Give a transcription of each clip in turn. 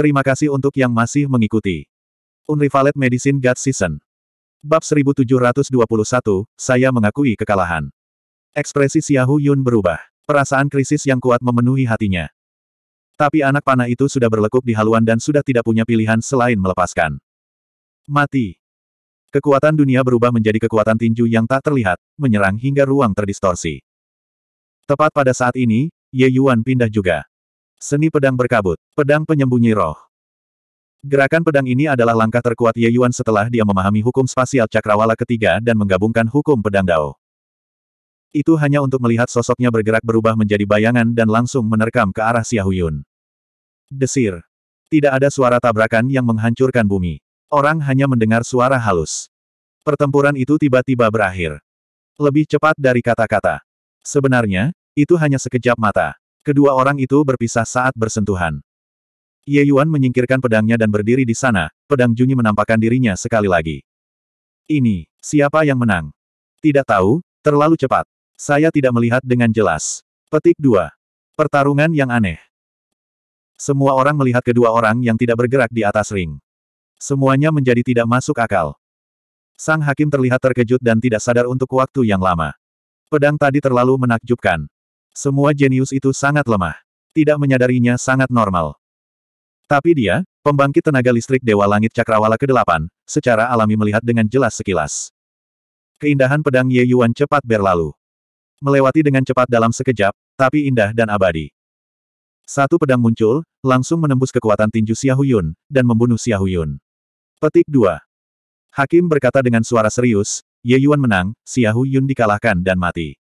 Terima kasih untuk yang masih mengikuti. Unrivaled Medicine God Season. Bab 1721, saya mengakui kekalahan. Ekspresi Xiahu Yun berubah. Perasaan krisis yang kuat memenuhi hatinya. Tapi anak panah itu sudah berlekuk di haluan dan sudah tidak punya pilihan selain melepaskan. Mati. Kekuatan dunia berubah menjadi kekuatan tinju yang tak terlihat, menyerang hingga ruang terdistorsi. Tepat pada saat ini, Ye Yuan pindah juga. Seni pedang berkabut. Pedang penyembunyi roh. Gerakan pedang ini adalah langkah terkuat Ye Yuan setelah dia memahami hukum spasial cakrawala ketiga dan menggabungkan hukum pedang dao. Itu hanya untuk melihat sosoknya bergerak berubah menjadi bayangan dan langsung menerkam ke arah Xiaoyun. Desir. Tidak ada suara tabrakan yang menghancurkan bumi. Orang hanya mendengar suara halus. Pertempuran itu tiba-tiba berakhir. Lebih cepat dari kata-kata. Sebenarnya, itu hanya sekejap mata. Kedua orang itu berpisah saat bersentuhan. Ye Yuan menyingkirkan pedangnya dan berdiri di sana, pedang Junyi menampakkan dirinya sekali lagi. Ini, siapa yang menang? Tidak tahu, terlalu cepat. Saya tidak melihat dengan jelas. Petik 2. Pertarungan yang aneh. Semua orang melihat kedua orang yang tidak bergerak di atas ring. Semuanya menjadi tidak masuk akal. Sang hakim terlihat terkejut dan tidak sadar untuk waktu yang lama. Pedang tadi terlalu menakjubkan. Semua jenius itu sangat lemah. Tidak menyadarinya sangat normal. Tapi dia, pembangkit tenaga listrik Dewa Langit Cakrawala ke-8, secara alami melihat dengan jelas sekilas. Keindahan pedang Ye Yuan cepat berlalu. Melewati dengan cepat dalam sekejap, tapi indah dan abadi. Satu pedang muncul, langsung menembus kekuatan tinju Xiahuyun, dan membunuh Xiahuyun. Petik 2. Hakim berkata dengan suara serius, Ye Yuan menang, Xiahuyun dikalahkan dan mati.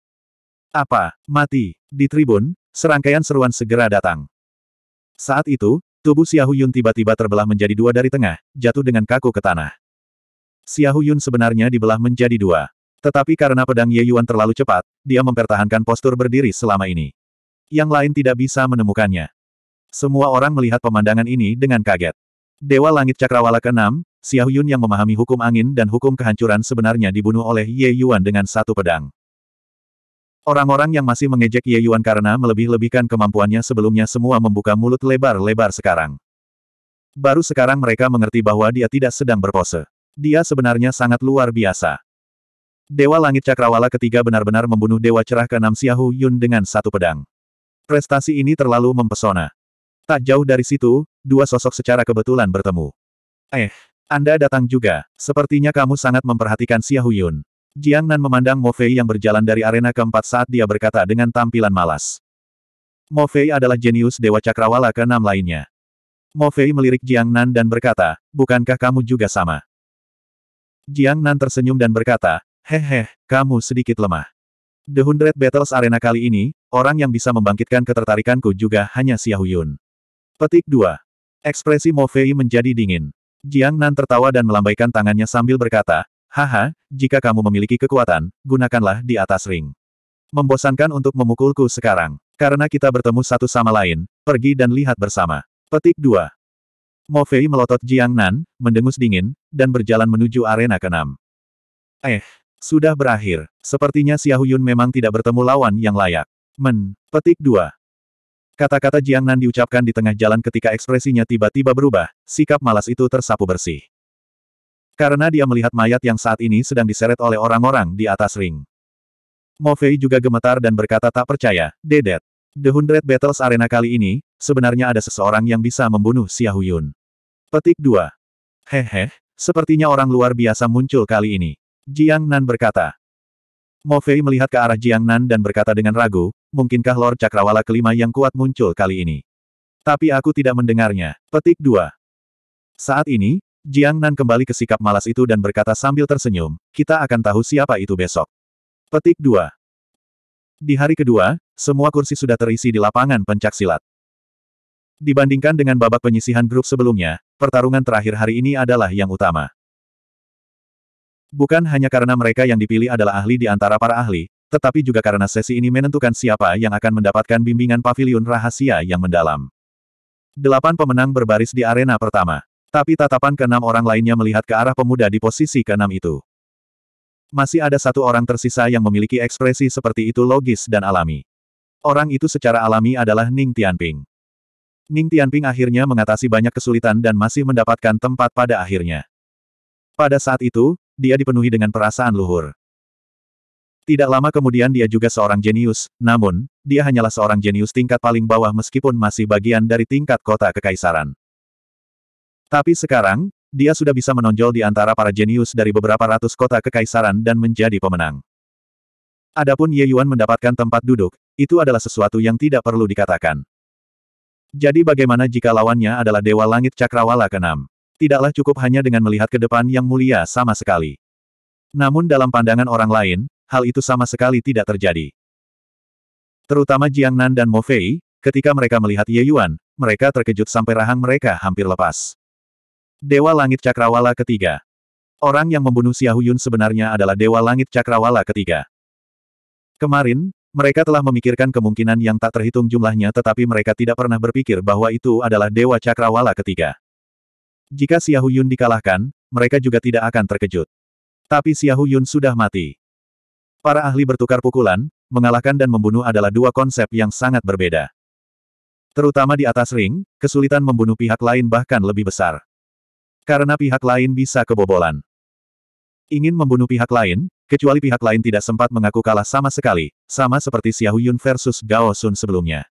Apa? Mati. Di tribun, serangkaian seruan segera datang. Saat itu, tubuh Xiahu Yun tiba-tiba terbelah menjadi dua dari tengah, jatuh dengan kaku ke tanah. Xiahu Yun sebenarnya dibelah menjadi dua. Tetapi karena pedang Ye Yuan terlalu cepat, dia mempertahankan postur berdiri selama ini. Yang lain tidak bisa menemukannya. Semua orang melihat pemandangan ini dengan kaget. Dewa Langit Cakrawala ke-6, Xiahuyun yang memahami hukum angin dan hukum kehancuran sebenarnya dibunuh oleh Ye Yuan dengan satu pedang. Orang-orang yang masih mengejek Ye Yuan karena melebih-lebihkan kemampuannya sebelumnya semua membuka mulut lebar-lebar sekarang. Baru sekarang mereka mengerti bahwa dia tidak sedang berpose. Dia sebenarnya sangat luar biasa. Dewa Langit Cakrawala ketiga benar-benar membunuh Dewa Cerah ke-6 Siahu Yun dengan satu pedang. Prestasi ini terlalu mempesona. Tak jauh dari situ, dua sosok secara kebetulan bertemu. Eh, Anda datang juga, sepertinya kamu sangat memperhatikan Siahu Yun. Jiang Nan memandang Mo Fei yang berjalan dari arena keempat saat dia berkata dengan tampilan malas. Mo Fei adalah jenius Dewa Cakrawala keenam lainnya. Mo Fei melirik Jiang Nan dan berkata, bukankah kamu juga sama? Jiang Nan tersenyum dan berkata, hehe, kamu sedikit lemah. The Hundred Battles Arena kali ini, orang yang bisa membangkitkan ketertarikanku juga hanya Xiaoyun. Yun. Petik 2. Ekspresi Mo Fei menjadi dingin. Jiang Nan tertawa dan melambaikan tangannya sambil berkata, Haha, jika kamu memiliki kekuatan, gunakanlah di atas ring. Membosankan untuk memukulku sekarang. Karena kita bertemu satu sama lain, pergi dan lihat bersama. Petik 2. Fei melotot Jiang Nan, mendengus dingin, dan berjalan menuju arena keenam. Eh, sudah berakhir. Sepertinya Xiao Yun memang tidak bertemu lawan yang layak. Men, petik 2. Kata-kata Jiang Nan diucapkan di tengah jalan ketika ekspresinya tiba-tiba berubah, sikap malas itu tersapu bersih. Karena dia melihat mayat yang saat ini sedang diseret oleh orang-orang di atas ring. Mofei juga gemetar dan berkata tak percaya, Dedet. The Hundred Battles Arena kali ini, sebenarnya ada seseorang yang bisa membunuh Xiahuyun. Petik 2. Hehe, sepertinya orang luar biasa muncul kali ini. Jiang Nan berkata. Mofei melihat ke arah Jiang Nan dan berkata dengan ragu, mungkinkah Lord Cakrawala kelima yang kuat muncul kali ini? Tapi aku tidak mendengarnya. Petik 2. Saat ini, Jiang Nan kembali ke sikap malas itu dan berkata sambil tersenyum, kita akan tahu siapa itu besok. Petik 2. Di hari kedua, semua kursi sudah terisi di lapangan pencak silat. Dibandingkan dengan babak penyisihan grup sebelumnya, pertarungan terakhir hari ini adalah yang utama. Bukan hanya karena mereka yang dipilih adalah ahli di antara para ahli, tetapi juga karena sesi ini menentukan siapa yang akan mendapatkan bimbingan pavilion rahasia yang mendalam. Delapan pemenang berbaris di arena pertama. Tapi tatapan keenam orang lainnya melihat ke arah pemuda di posisi keenam itu. Masih ada satu orang tersisa yang memiliki ekspresi seperti itu logis dan alami. Orang itu secara alami adalah Ning Tianping. Ning Tianping akhirnya mengatasi banyak kesulitan dan masih mendapatkan tempat pada akhirnya. Pada saat itu, dia dipenuhi dengan perasaan luhur. Tidak lama kemudian dia juga seorang jenius, namun, dia hanyalah seorang jenius tingkat paling bawah meskipun masih bagian dari tingkat kota kekaisaran. Tapi sekarang, dia sudah bisa menonjol di antara para jenius dari beberapa ratus kota kekaisaran dan menjadi pemenang. Adapun Ye Yuan mendapatkan tempat duduk, itu adalah sesuatu yang tidak perlu dikatakan. Jadi bagaimana jika lawannya adalah Dewa Langit Cakrawala ke-6? Tidaklah cukup hanya dengan melihat ke depan yang mulia sama sekali. Namun dalam pandangan orang lain, hal itu sama sekali tidak terjadi. Terutama Jiang Nan dan Mo Fei, ketika mereka melihat Ye Yuan, mereka terkejut sampai rahang mereka hampir lepas. Dewa Langit Cakrawala ketiga. Orang yang membunuh Xiahuyun sebenarnya adalah Dewa Langit Cakrawala ketiga. Kemarin, mereka telah memikirkan kemungkinan yang tak terhitung jumlahnya tetapi mereka tidak pernah berpikir bahwa itu adalah Dewa Cakrawala ketiga. Jika Xiahuyun dikalahkan, mereka juga tidak akan terkejut. Tapi Xiahuyun sudah mati. Para ahli bertukar pukulan, mengalahkan dan membunuh adalah dua konsep yang sangat berbeda. Terutama di atas ring, kesulitan membunuh pihak lain bahkan lebih besar. Karena pihak lain bisa kebobolan. Ingin membunuh pihak lain, kecuali pihak lain tidak sempat mengaku kalah sama sekali, sama seperti Xiahu Yun versus Gao Sun sebelumnya.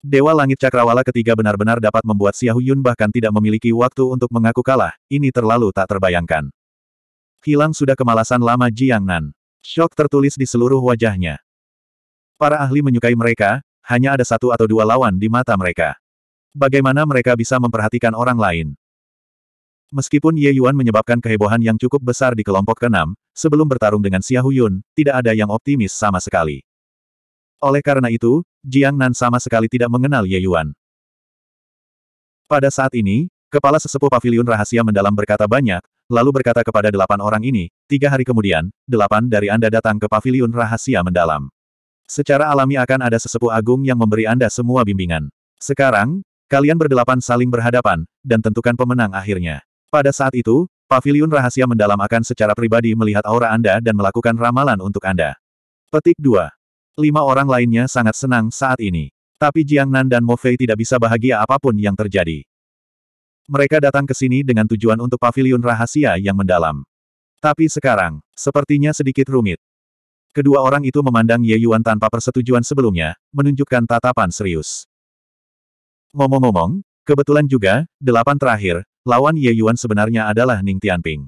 Dewa Langit Cakrawala ketiga benar-benar dapat membuat Xiahu Yun bahkan tidak memiliki waktu untuk mengaku kalah, ini terlalu tak terbayangkan. Hilang sudah kemalasan lama Jiang Nan. Shock tertulis di seluruh wajahnya. Para ahli menyukai mereka, hanya ada satu atau dua lawan di mata mereka. Bagaimana mereka bisa memperhatikan orang lain? Meskipun Ye Yuan menyebabkan kehebohan yang cukup besar di kelompok keenam, sebelum bertarung dengan Xia Huyun, tidak ada yang optimis sama sekali. Oleh karena itu, Jiang Nan sama sekali tidak mengenal Ye Yuan. Pada saat ini, kepala sesepuh pavilion rahasia mendalam berkata banyak, lalu berkata kepada delapan orang ini, tiga hari kemudian, delapan dari Anda datang ke pavilion rahasia mendalam. Secara alami akan ada sesepuh agung yang memberi Anda semua bimbingan. Sekarang, kalian berdelapan saling berhadapan, dan tentukan pemenang akhirnya. Pada saat itu, paviliun rahasia mendalam akan secara pribadi melihat aura Anda dan melakukan ramalan untuk Anda. Petik 2. Lima orang lainnya sangat senang saat ini. Tapi Jiang Nan dan Mo Fei tidak bisa bahagia apapun yang terjadi. Mereka datang ke sini dengan tujuan untuk paviliun rahasia yang mendalam. Tapi sekarang, sepertinya sedikit rumit. Kedua orang itu memandang Ye Yuan tanpa persetujuan sebelumnya, menunjukkan tatapan serius. Ngomong-ngomong, kebetulan juga, delapan terakhir, Lawan Ye Yuan sebenarnya adalah Ning Tianping.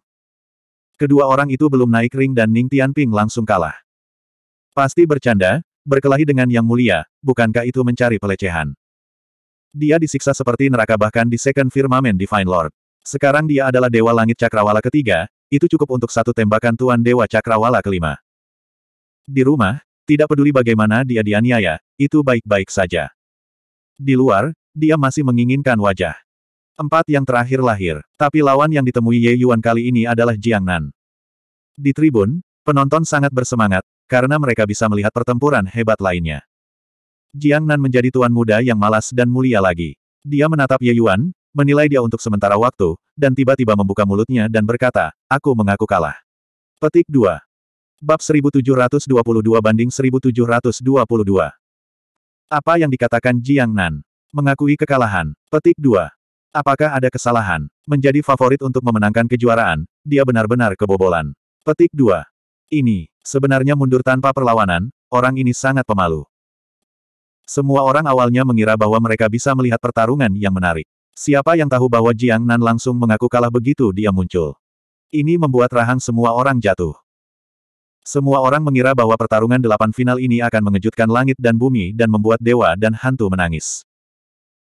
Kedua orang itu belum naik ring dan Ning Tianping langsung kalah. Pasti bercanda, berkelahi dengan Yang Mulia, bukankah itu mencari pelecehan? Dia disiksa seperti neraka bahkan di Second Firmament Divine Lord. Sekarang dia adalah Dewa Langit Cakrawala ketiga, itu cukup untuk satu tembakan Tuan Dewa Cakrawala kelima. Di rumah, tidak peduli bagaimana dia dianiaya, itu baik-baik saja. Di luar, dia masih menginginkan wajah. Empat yang terakhir lahir, tapi lawan yang ditemui Ye Yuan kali ini adalah Jiang Nan. Di tribun, penonton sangat bersemangat, karena mereka bisa melihat pertempuran hebat lainnya. Jiang Nan menjadi tuan muda yang malas dan mulia lagi. Dia menatap Ye Yuan, menilai dia untuk sementara waktu, dan tiba-tiba membuka mulutnya dan berkata, aku mengaku kalah. Petik 2. Bab 1722 banding 1722. Apa yang dikatakan Jiang Nan? Mengakui kekalahan. Petik 2. Apakah ada kesalahan? Menjadi favorit untuk memenangkan kejuaraan, dia benar-benar kebobolan. Petik 2. Ini, sebenarnya mundur tanpa perlawanan, orang ini sangat pemalu. Semua orang awalnya mengira bahwa mereka bisa melihat pertarungan yang menarik. Siapa yang tahu bahwa Jiang Nan langsung mengaku kalah begitu dia muncul. Ini membuat rahang semua orang jatuh. Semua orang mengira bahwa pertarungan delapan final ini akan mengejutkan langit dan bumi dan membuat dewa dan hantu menangis.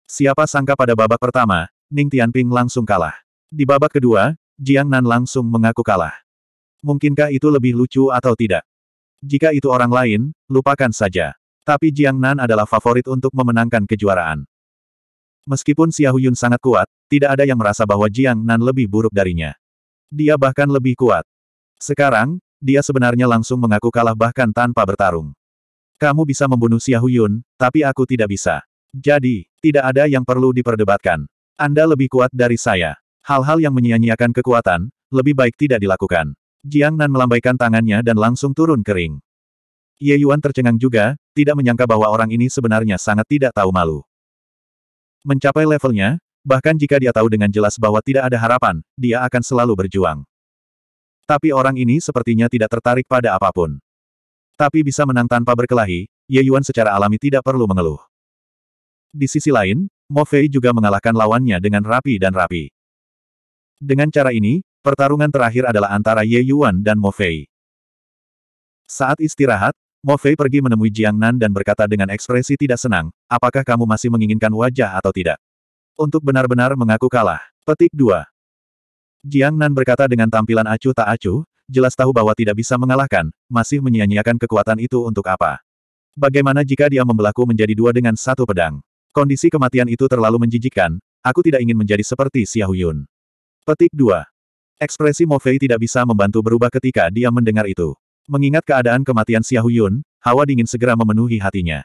Siapa sangka pada babak pertama, Ning Tianping langsung kalah. Di babak kedua, Jiang Nan langsung mengaku kalah. Mungkinkah itu lebih lucu atau tidak? Jika itu orang lain, lupakan saja. Tapi Jiang Nan adalah favorit untuk memenangkan kejuaraan. Meskipun Xia Yun sangat kuat, tidak ada yang merasa bahwa Jiang Nan lebih buruk darinya. Dia bahkan lebih kuat. Sekarang, dia sebenarnya langsung mengaku kalah bahkan tanpa bertarung. Kamu bisa membunuh Xia Yun, tapi aku tidak bisa. Jadi, tidak ada yang perlu diperdebatkan. Anda lebih kuat dari saya. Hal-hal yang menyia-nyiakan kekuatan, lebih baik tidak dilakukan. Jiang Nan melambaikan tangannya dan langsung turun kering. Ye Yuan tercengang juga, tidak menyangka bahwa orang ini sebenarnya sangat tidak tahu malu. Mencapai levelnya, bahkan jika dia tahu dengan jelas bahwa tidak ada harapan, dia akan selalu berjuang. Tapi orang ini sepertinya tidak tertarik pada apapun. Tapi bisa menang tanpa berkelahi, Ye Yuan secara alami tidak perlu mengeluh. Di sisi lain, Mo Fei juga mengalahkan lawannya dengan rapi dan rapi. Dengan cara ini, pertarungan terakhir adalah antara Ye Yuan dan Mo Fei. Saat istirahat, Mo Fei pergi menemui Jiang Nan dan berkata dengan ekspresi tidak senang, apakah kamu masih menginginkan wajah atau tidak? Untuk benar-benar mengaku kalah. Petik 2. Jiang Nan berkata dengan tampilan acuh tak acuh, jelas tahu bahwa tidak bisa mengalahkan, masih menyia-nyiakan kekuatan itu untuk apa. Bagaimana jika dia membelaku menjadi dua dengan satu pedang? Kondisi kematian itu terlalu menjijikkan, aku tidak ingin menjadi seperti Xiao Yun. Petik 2. Ekspresi Mo Fei tidak bisa membantu berubah ketika dia mendengar itu. Mengingat keadaan kematian Xiao Yun, hawa dingin segera memenuhi hatinya.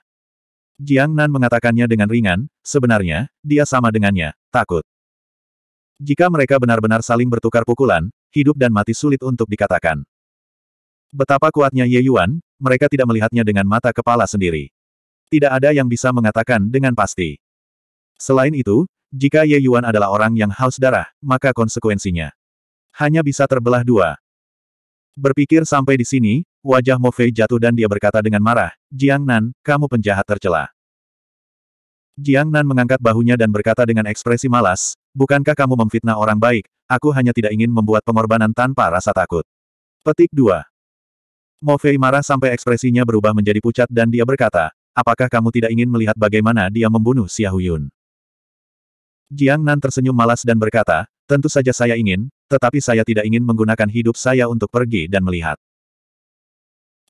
Jiang Nan mengatakannya dengan ringan, sebenarnya, dia sama dengannya, takut. Jika mereka benar-benar saling bertukar pukulan, hidup dan mati sulit untuk dikatakan. Betapa kuatnya Ye Yuan, mereka tidak melihatnya dengan mata kepala sendiri tidak ada yang bisa mengatakan dengan pasti. Selain itu, jika Ye Yuan adalah orang yang haus darah, maka konsekuensinya hanya bisa terbelah dua. Berpikir sampai di sini, wajah Mo Fei jatuh dan dia berkata dengan marah, Jiang Nan, kamu penjahat tercela. Jiang Nan mengangkat bahunya dan berkata dengan ekspresi malas, bukankah kamu memfitnah orang baik, aku hanya tidak ingin membuat pengorbanan tanpa rasa takut. Petik 2. Mo Fei marah sampai ekspresinya berubah menjadi pucat dan dia berkata, Apakah kamu tidak ingin melihat bagaimana dia membunuh Xiahuyun? Jiang Nan tersenyum malas dan berkata, tentu saja saya ingin, tetapi saya tidak ingin menggunakan hidup saya untuk pergi dan melihat.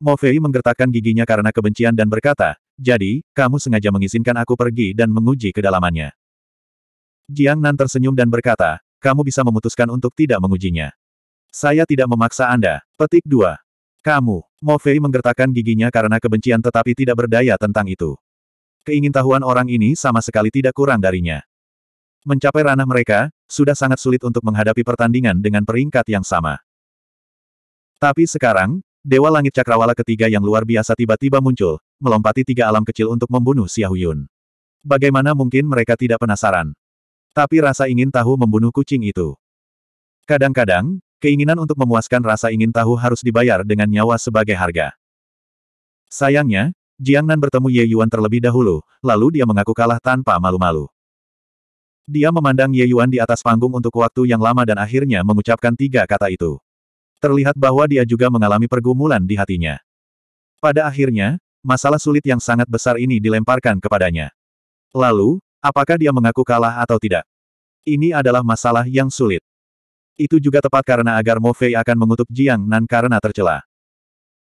Mo Fei menggertakkan giginya karena kebencian dan berkata, jadi, kamu sengaja mengizinkan aku pergi dan menguji kedalamannya. Jiang Nan tersenyum dan berkata, kamu bisa memutuskan untuk tidak mengujinya. Saya tidak memaksa Anda. Petik 2. Kamu, Mo Fei menggertakkan giginya karena kebencian tetapi tidak berdaya tentang itu. Keingintahuan orang ini sama sekali tidak kurang darinya. Mencapai ranah mereka, sudah sangat sulit untuk menghadapi pertandingan dengan peringkat yang sama. Tapi sekarang, Dewa Langit Cakrawala ketiga yang luar biasa tiba-tiba muncul, melompati tiga alam kecil untuk membunuh Xiaoyun. Bagaimana mungkin mereka tidak penasaran? Tapi rasa ingin tahu membunuh kucing itu. Kadang-kadang, Keinginan untuk memuaskan rasa ingin tahu harus dibayar dengan nyawa sebagai harga. Sayangnya, Jiang Nan bertemu Ye Yuan terlebih dahulu, lalu dia mengaku kalah tanpa malu-malu. Dia memandang Ye Yuan di atas panggung untuk waktu yang lama dan akhirnya mengucapkan tiga kata itu. Terlihat bahwa dia juga mengalami pergumulan di hatinya. Pada akhirnya, masalah sulit yang sangat besar ini dilemparkan kepadanya. Lalu, apakah dia mengaku kalah atau tidak? Ini adalah masalah yang sulit. Itu juga tepat karena agar Mo Fei akan mengutuk Jiang Nan karena tercela.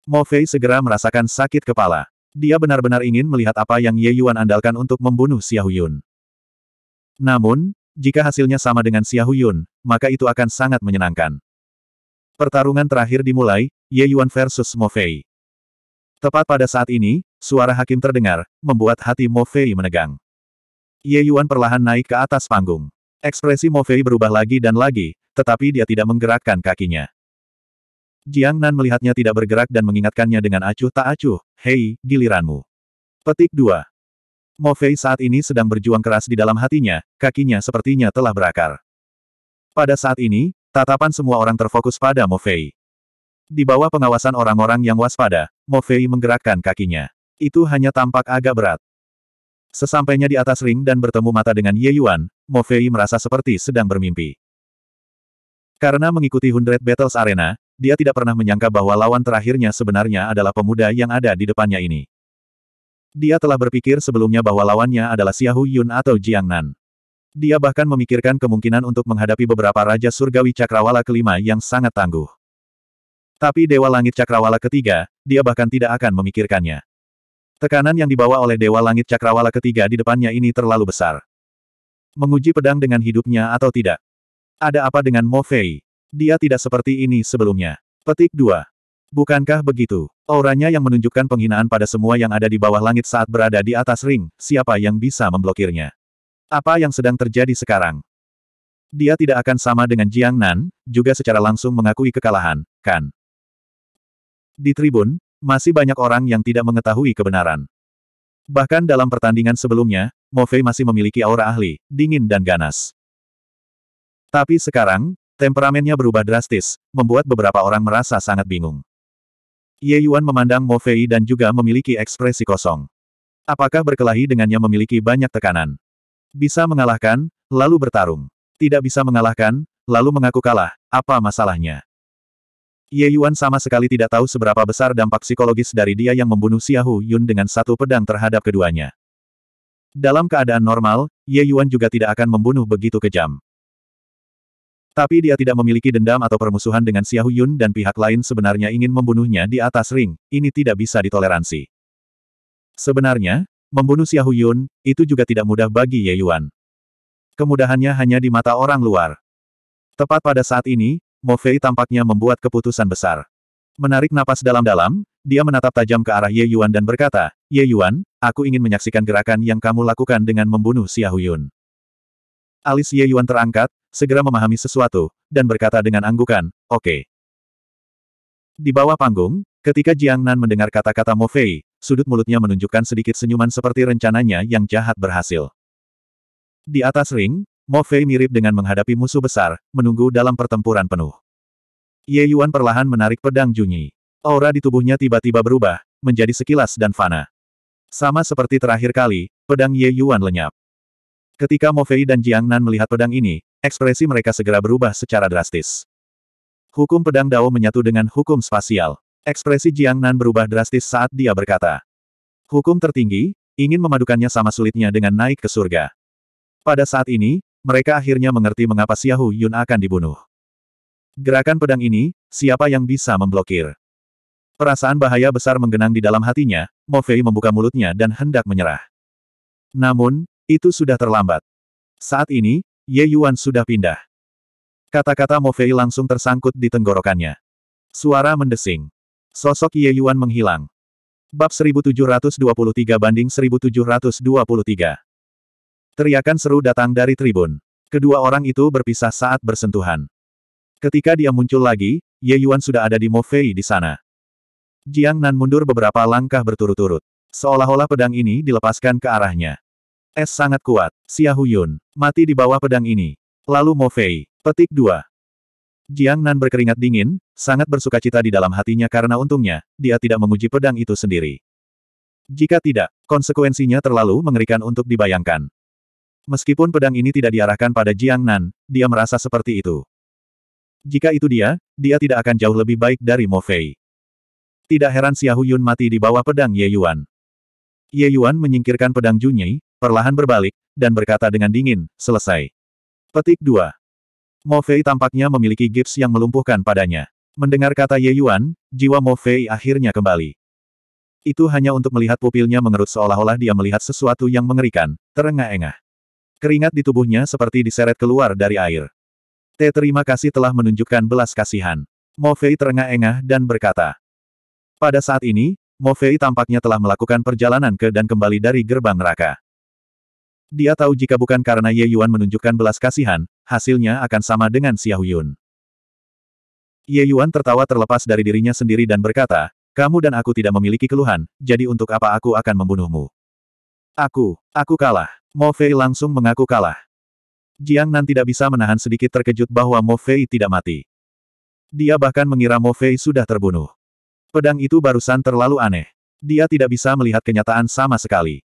Mo Fei segera merasakan sakit kepala. Dia benar-benar ingin melihat apa yang Ye Yuan andalkan untuk membunuh Xiahou Yun. Namun, jika hasilnya sama dengan Xiahou Yun, maka itu akan sangat menyenangkan. Pertarungan terakhir dimulai, Ye Yuan versus Mo Fei. Tepat pada saat ini, suara hakim terdengar, membuat hati Mo Fei menegang. Ye Yuan perlahan naik ke atas panggung. Ekspresi Mo Fei berubah lagi dan lagi, tetapi dia tidak menggerakkan kakinya. Jiang Nan melihatnya tidak bergerak dan mengingatkannya dengan acuh tak acuh, hei, giliranmu. Petik 2. Mo Fei saat ini sedang berjuang keras di dalam hatinya, kakinya sepertinya telah berakar. Pada saat ini, tatapan semua orang terfokus pada Mo Fei. Di bawah pengawasan orang-orang yang waspada, Mo Fei menggerakkan kakinya. Itu hanya tampak agak berat. Sesampainya di atas ring dan bertemu mata dengan Ye Yuan, Mo Fei merasa seperti sedang bermimpi. Karena mengikuti Hundred Battles Arena, dia tidak pernah menyangka bahwa lawan terakhirnya sebenarnya adalah pemuda yang ada di depannya ini. Dia telah berpikir sebelumnya bahwa lawannya adalah Xiahu Yun atau Jiang Nan. Dia bahkan memikirkan kemungkinan untuk menghadapi beberapa Raja Surgawi Cakrawala kelima yang sangat tangguh. Tapi Dewa Langit Cakrawala ketiga, dia bahkan tidak akan memikirkannya. Tekanan yang dibawa oleh Dewa Langit Cakrawala ketiga di depannya ini terlalu besar. Menguji pedang dengan hidupnya atau tidak, ada apa dengan Mo Fei? Dia tidak seperti ini sebelumnya. Petik 2. Bukankah begitu? Auranya yang menunjukkan penghinaan pada semua yang ada di bawah langit saat berada di atas ring, siapa yang bisa memblokirnya? Apa yang sedang terjadi sekarang? Dia tidak akan sama dengan Jiang Nan, juga secara langsung mengakui kekalahan, kan? Di tribun, masih banyak orang yang tidak mengetahui kebenaran. Bahkan dalam pertandingan sebelumnya, Mo Fei masih memiliki aura ahli, dingin dan ganas. Tapi sekarang, temperamennya berubah drastis, membuat beberapa orang merasa sangat bingung. Ye Yuan memandang Mo Fei dan juga memiliki ekspresi kosong. Apakah berkelahi dengannya memiliki banyak tekanan? Bisa mengalahkan, lalu bertarung. Tidak bisa mengalahkan, lalu mengaku kalah, apa masalahnya? Ye Yuan sama sekali tidak tahu seberapa besar dampak psikologis dari dia yang membunuh Xiahu Yun dengan satu pedang terhadap keduanya. Dalam keadaan normal, Ye Yuan juga tidak akan membunuh begitu kejam. Tapi dia tidak memiliki dendam atau permusuhan dengan Xiao Yun dan pihak lain sebenarnya ingin membunuhnya di atas ring, ini tidak bisa ditoleransi. Sebenarnya, membunuh Xiao Yun, itu juga tidak mudah bagi Ye Yuan. Kemudahannya hanya di mata orang luar. Tepat pada saat ini, Mo Fei tampaknya membuat keputusan besar. Menarik napas dalam-dalam, dia menatap tajam ke arah Ye Yuan dan berkata, Ye Yuan, aku ingin menyaksikan gerakan yang kamu lakukan dengan membunuh Xiao Yun. Alis Ye Yuan terangkat, segera memahami sesuatu, dan berkata dengan anggukan, oke. Okay. Di bawah panggung, ketika Jiang Nan mendengar kata-kata Mo Fei, sudut mulutnya menunjukkan sedikit senyuman seperti rencananya yang jahat berhasil. Di atas ring, Mo Fei mirip dengan menghadapi musuh besar, menunggu dalam pertempuran penuh. Ye Yuan perlahan menarik pedang Junyi. Aura di tubuhnya tiba-tiba berubah, menjadi sekilas dan fana. Sama seperti terakhir kali, pedang Ye Yuan lenyap. Ketika Mofei dan Jiang Nan melihat pedang ini, ekspresi mereka segera berubah secara drastis. Hukum pedang Dao menyatu dengan hukum spasial. Ekspresi Jiang Nan berubah drastis saat dia berkata. Hukum tertinggi, ingin memadukannya sama sulitnya dengan naik ke surga. Pada saat ini, mereka akhirnya mengerti mengapa Xiahu Yun akan dibunuh. Gerakan pedang ini, siapa yang bisa memblokir? Perasaan bahaya besar menggenang di dalam hatinya, Mo Fei membuka mulutnya dan hendak menyerah. Namun, itu sudah terlambat. Saat ini, Ye Yuan sudah pindah. Kata-kata Mo Fei langsung tersangkut di tenggorokannya. Suara mendesing. Sosok Ye Yuan menghilang. Bab 1723 banding 1723. Teriakan seru datang dari tribun. Kedua orang itu berpisah saat bersentuhan. Ketika dia muncul lagi, Ye Yuan sudah ada di Mo Fei di sana. Jiang Nan mundur beberapa langkah berturut-turut. Seolah-olah pedang ini dilepaskan ke arahnya. Es sangat kuat. Xiahu Yun. Mati di bawah pedang ini. Lalu Mo Fei. Petik dua. Jiang Nan berkeringat dingin, sangat bersukacita di dalam hatinya karena untungnya, dia tidak menguji pedang itu sendiri. Jika tidak, konsekuensinya terlalu mengerikan untuk dibayangkan. Meskipun pedang ini tidak diarahkan pada Jiang Nan, dia merasa seperti itu. Jika itu dia, dia tidak akan jauh lebih baik dari Mo Fei. Tidak heran Xiahu Yun mati di bawah pedang Ye Yuan. Ye Yuan menyingkirkan pedang Junyi, perlahan berbalik, dan berkata dengan dingin, selesai. Petik 2. Mo Fei tampaknya memiliki gips yang melumpuhkan padanya. Mendengar kata Ye Yuan, jiwa Mo Fei akhirnya kembali. Itu hanya untuk melihat pupilnya mengerut seolah-olah dia melihat sesuatu yang mengerikan, terengah-engah. Keringat di tubuhnya seperti diseret keluar dari air. Te terima kasih telah menunjukkan belas kasihan. Mo Fei terengah-engah dan berkata. Pada saat ini, Mo Fei tampaknya telah melakukan perjalanan ke dan kembali dari gerbang neraka. Dia tahu jika bukan karena Ye Yuan menunjukkan belas kasihan, hasilnya akan sama dengan Xiao Yun. Ye Yuan tertawa terlepas dari dirinya sendiri dan berkata, kamu dan aku tidak memiliki keluhan, jadi untuk apa aku akan membunuhmu? Aku, aku kalah. Mo Fei langsung mengaku kalah. Jiang Nan tidak bisa menahan sedikit terkejut bahwa Mo Fei tidak mati. Dia bahkan mengira Mo Fei sudah terbunuh. Pedang itu barusan terlalu aneh. Dia tidak bisa melihat kenyataan sama sekali.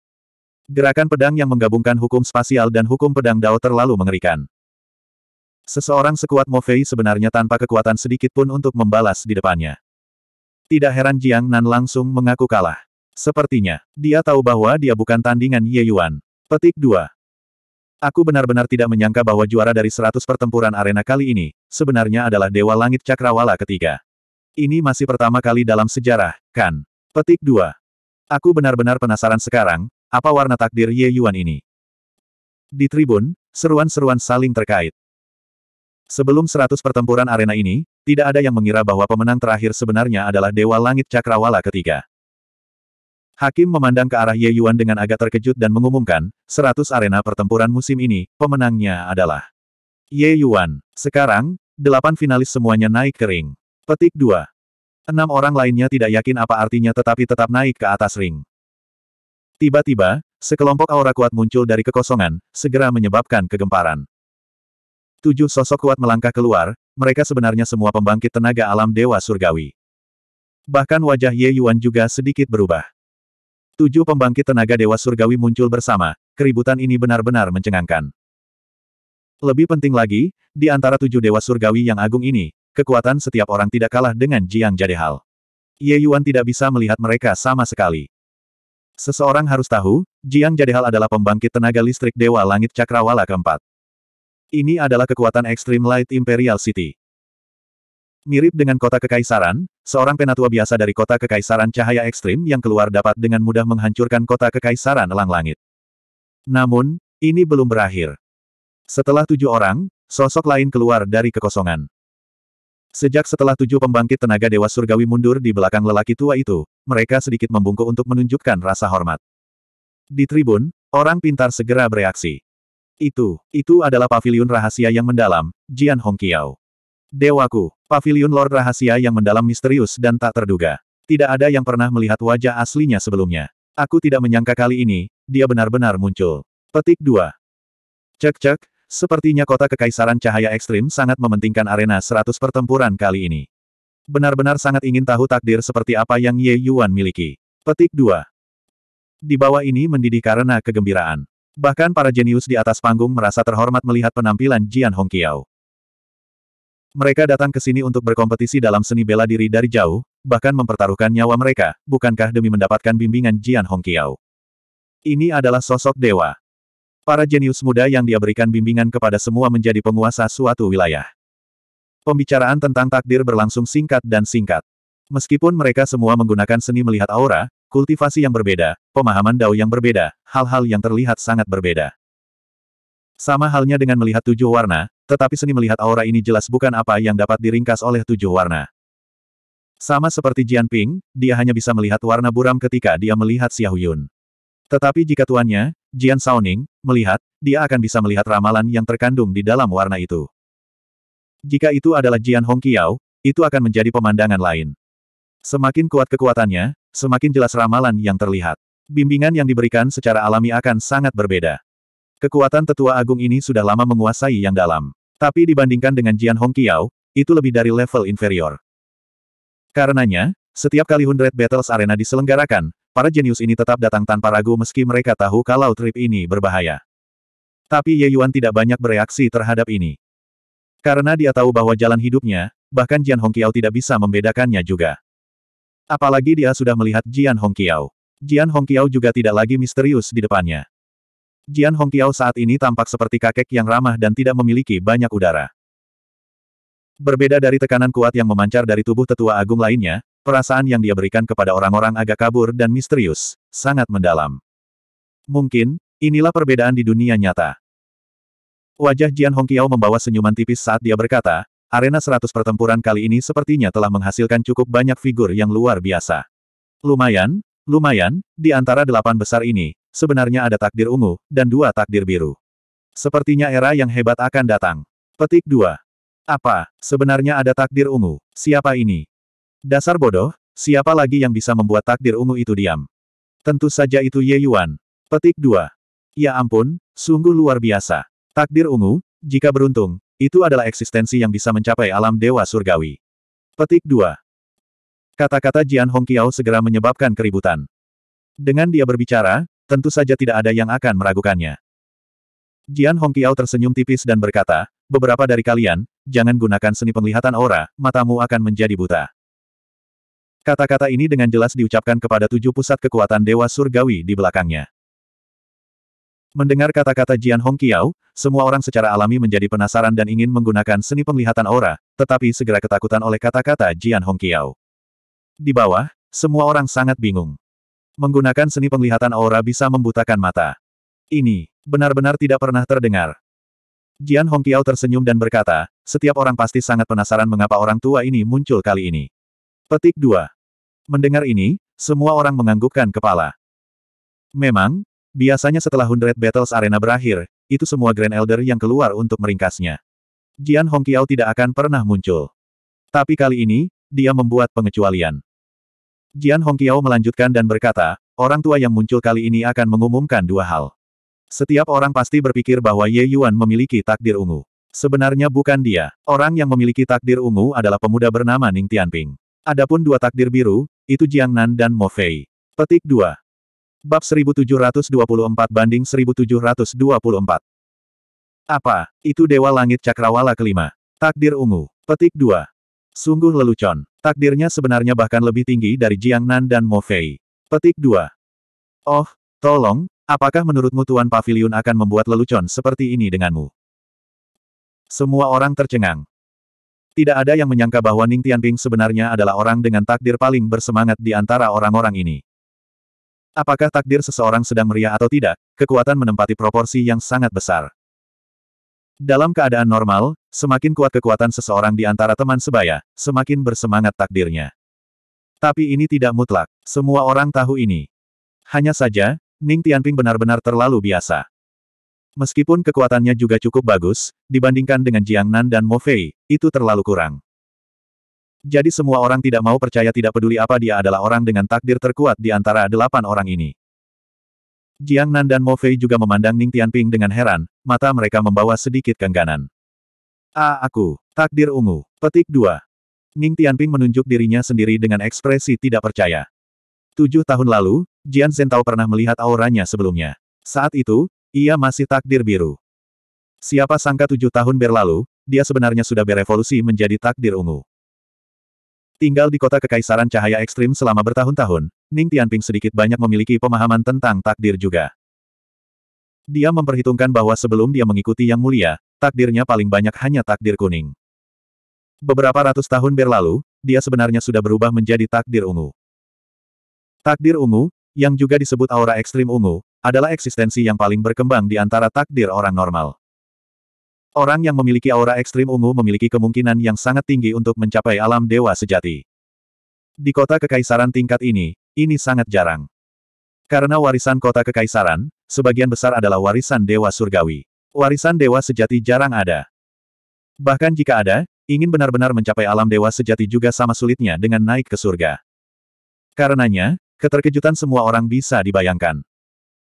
Gerakan pedang yang menggabungkan hukum spasial dan hukum pedang Dao terlalu mengerikan. Seseorang sekuat Mofei sebenarnya tanpa kekuatan sedikit pun untuk membalas di depannya. Tidak heran Jiang Nan langsung mengaku kalah. Sepertinya, dia tahu bahwa dia bukan tandingan Ye Yuan. Petik 2. Aku benar-benar tidak menyangka bahwa juara dari 100 pertempuran arena kali ini, sebenarnya adalah Dewa Langit Cakrawala ketiga. Ini masih pertama kali dalam sejarah, kan? Petik 2. Aku benar-benar penasaran sekarang, apa warna takdir Ye Yuan ini? Di tribun, seruan-seruan saling terkait. Sebelum 100 pertempuran arena ini, tidak ada yang mengira bahwa pemenang terakhir sebenarnya adalah Dewa Langit Cakrawala ketiga. Hakim memandang ke arah Ye Yuan dengan agak terkejut dan mengumumkan, seratus arena pertempuran musim ini, pemenangnya adalah Ye Yuan. Sekarang, delapan finalis semuanya naik ke ring. Petik 2. Enam orang lainnya tidak yakin apa artinya tetapi tetap naik ke atas ring. Tiba-tiba, sekelompok aura kuat muncul dari kekosongan, segera menyebabkan kegemparan. Tujuh sosok kuat melangkah keluar, mereka sebenarnya semua pembangkit tenaga alam Dewa Surgawi. Bahkan wajah Ye Yuan juga sedikit berubah. Tujuh pembangkit tenaga Dewa Surgawi muncul bersama, keributan ini benar-benar mencengangkan. Lebih penting lagi, di antara tujuh Dewa Surgawi yang agung ini, kekuatan setiap orang tidak kalah dengan Jiang Jadehal. Ye Yuan tidak bisa melihat mereka sama sekali. Seseorang harus tahu, Jiang Jadehal adalah pembangkit tenaga listrik Dewa Langit Cakrawala keempat. Ini adalah kekuatan Extreme Light Imperial City. Mirip dengan kota kekaisaran, seorang penatua biasa dari kota kekaisaran cahaya ekstrim yang keluar dapat dengan mudah menghancurkan kota kekaisaran elang langit. Namun, ini belum berakhir. Setelah tujuh orang, sosok lain keluar dari kekosongan. Sejak setelah tujuh pembangkit tenaga dewa surgawi mundur di belakang lelaki tua itu, mereka sedikit membungkuk untuk menunjukkan rasa hormat. Di tribun, orang pintar segera bereaksi. Itu, itu adalah pavilion rahasia yang mendalam, Jian Hongqiao. Dewaku, pavilion Lord rahasia yang mendalam misterius dan tak terduga. Tidak ada yang pernah melihat wajah aslinya sebelumnya. Aku tidak menyangka kali ini, dia benar-benar muncul. Petik 2. Cek-cek, Sepertinya kota kekaisaran cahaya ekstrim sangat mementingkan arena 100 pertempuran kali ini. Benar-benar sangat ingin tahu takdir seperti apa yang Ye Yuan miliki. Petik 2. Di bawah ini mendidih karena kegembiraan. Bahkan para jenius di atas panggung merasa terhormat melihat penampilan Jian Hongqiao. Mereka datang ke sini untuk berkompetisi dalam seni bela diri dari jauh, bahkan mempertaruhkan nyawa mereka, bukankah demi mendapatkan bimbingan Jian Hongqiao. Ini adalah sosok dewa. Para jenius muda yang dia berikan bimbingan kepada semua menjadi penguasa suatu wilayah. Pembicaraan tentang takdir berlangsung singkat dan singkat. Meskipun mereka semua menggunakan seni melihat aura, kultivasi yang berbeda, pemahaman dao yang berbeda, hal-hal yang terlihat sangat berbeda. Sama halnya dengan melihat tujuh warna, tetapi seni melihat aura ini jelas bukan apa yang dapat diringkas oleh tujuh warna. Sama seperti Jian Ping, dia hanya bisa melihat warna buram ketika dia melihat Xiaoyun. Tetapi jika tuannya, Jian Saoning, melihat, dia akan bisa melihat ramalan yang terkandung di dalam warna itu. Jika itu adalah Jian Hongqiao, itu akan menjadi pemandangan lain. Semakin kuat kekuatannya, semakin jelas ramalan yang terlihat. Bimbingan yang diberikan secara alami akan sangat berbeda. Kekuatan tetua agung ini sudah lama menguasai yang dalam. Tapi dibandingkan dengan Jian Hongqiao, itu lebih dari level inferior. Karenanya, setiap kali Hundred Battles Arena diselenggarakan, Para jenius ini tetap datang tanpa ragu meski mereka tahu kalau trip ini berbahaya. Tapi Ye Yuan tidak banyak bereaksi terhadap ini. Karena dia tahu bahwa jalan hidupnya, bahkan Jian Hongqiao tidak bisa membedakannya juga. Apalagi dia sudah melihat Jian Hongqiao. Jian Hongqiao juga tidak lagi misterius di depannya. Jian Hongqiao saat ini tampak seperti kakek yang ramah dan tidak memiliki banyak udara. Berbeda dari tekanan kuat yang memancar dari tubuh tetua agung lainnya, Perasaan yang dia berikan kepada orang-orang agak kabur dan misterius, sangat mendalam. Mungkin, inilah perbedaan di dunia nyata. Wajah Jian Hongqiao membawa senyuman tipis saat dia berkata, arena 100 pertempuran kali ini sepertinya telah menghasilkan cukup banyak figur yang luar biasa. Lumayan, lumayan, di antara delapan besar ini, sebenarnya ada takdir ungu, dan dua takdir biru. Sepertinya era yang hebat akan datang. Petik 2. Apa, sebenarnya ada takdir ungu? Siapa ini? Dasar bodoh, siapa lagi yang bisa membuat takdir ungu itu diam? Tentu saja itu Ye Yuan. Petik 2. Ya ampun, sungguh luar biasa. Takdir ungu, jika beruntung, itu adalah eksistensi yang bisa mencapai alam dewa surgawi. Petik 2. Kata-kata Jian Hongqiao segera menyebabkan keributan. Dengan dia berbicara, tentu saja tidak ada yang akan meragukannya. Jian Hongqiao tersenyum tipis dan berkata, beberapa dari kalian, jangan gunakan seni penglihatan aura, matamu akan menjadi buta. Kata-kata ini dengan jelas diucapkan kepada tujuh pusat kekuatan Dewa Surgawi di belakangnya. Mendengar kata-kata Jian Hong Kiao, semua orang secara alami menjadi penasaran dan ingin menggunakan seni penglihatan aura, tetapi segera ketakutan oleh kata-kata Jian Hong Kiao. Di bawah, semua orang sangat bingung. Menggunakan seni penglihatan aura bisa membutakan mata. Ini, benar-benar tidak pernah terdengar. Jian Hongqiao tersenyum dan berkata, setiap orang pasti sangat penasaran mengapa orang tua ini muncul kali ini. Petik 2. Mendengar ini, semua orang menganggukkan kepala. Memang, biasanya setelah Hundred Battles Arena berakhir, itu semua Grand Elder yang keluar untuk meringkasnya. Jian Hongqiao tidak akan pernah muncul. Tapi kali ini, dia membuat pengecualian. Jian Hongqiao melanjutkan dan berkata, orang tua yang muncul kali ini akan mengumumkan dua hal. Setiap orang pasti berpikir bahwa Ye Yuan memiliki takdir ungu. Sebenarnya bukan dia. Orang yang memiliki takdir ungu adalah pemuda bernama Ning Tianping. Adapun dua takdir biru, itu Jiang Nan dan Mo Fei. Petik 2. Bab 1724 banding 1724. Apa, itu Dewa Langit Cakrawala kelima. Takdir ungu. Petik 2. Sungguh lelucon. Takdirnya sebenarnya bahkan lebih tinggi dari Jiang Nan dan Mo Fei. Petik 2. Oh, tolong, apakah menurutmu Tuan Pavilion akan membuat lelucon seperti ini denganmu? Semua orang tercengang. Tidak ada yang menyangka bahwa Ning Tianping sebenarnya adalah orang dengan takdir paling bersemangat di antara orang-orang ini. Apakah takdir seseorang sedang meriah atau tidak, kekuatan menempati proporsi yang sangat besar. Dalam keadaan normal, semakin kuat kekuatan seseorang di antara teman sebaya, semakin bersemangat takdirnya. Tapi ini tidak mutlak, semua orang tahu ini. Hanya saja, Ning Tianping benar-benar terlalu biasa. Meskipun kekuatannya juga cukup bagus, dibandingkan dengan Jiang Nan dan Mo Fei, itu terlalu kurang. Jadi semua orang tidak mau percaya tidak peduli apa dia adalah orang dengan takdir terkuat di antara delapan orang ini. Jiang Nan dan Mo Fei juga memandang Ning Tianping dengan heran, mata mereka membawa sedikit kengganan. Ah, Aku. Takdir ungu. Petik dua. Ning Tianping menunjuk dirinya sendiri dengan ekspresi tidak percaya. Tujuh tahun lalu, Jian Zhentao pernah melihat auranya sebelumnya. Saat itu, ia masih takdir biru. Siapa sangka tujuh tahun berlalu, dia sebenarnya sudah berevolusi menjadi takdir ungu. Tinggal di kota kekaisaran cahaya ekstrim selama bertahun-tahun, Ning Tianping sedikit banyak memiliki pemahaman tentang takdir juga. Dia memperhitungkan bahwa sebelum dia mengikuti Yang Mulia, takdirnya paling banyak hanya takdir kuning. Beberapa ratus tahun berlalu, dia sebenarnya sudah berubah menjadi takdir ungu. Takdir ungu, yang juga disebut aura ekstrim ungu, adalah eksistensi yang paling berkembang di antara takdir orang normal. Orang yang memiliki aura ekstrim ungu memiliki kemungkinan yang sangat tinggi untuk mencapai alam dewa sejati. Di kota kekaisaran tingkat ini, ini sangat jarang. Karena warisan kota kekaisaran, sebagian besar adalah warisan dewa surgawi. Warisan dewa sejati jarang ada. Bahkan jika ada, ingin benar-benar mencapai alam dewa sejati juga sama sulitnya dengan naik ke surga. Karenanya, keterkejutan semua orang bisa dibayangkan.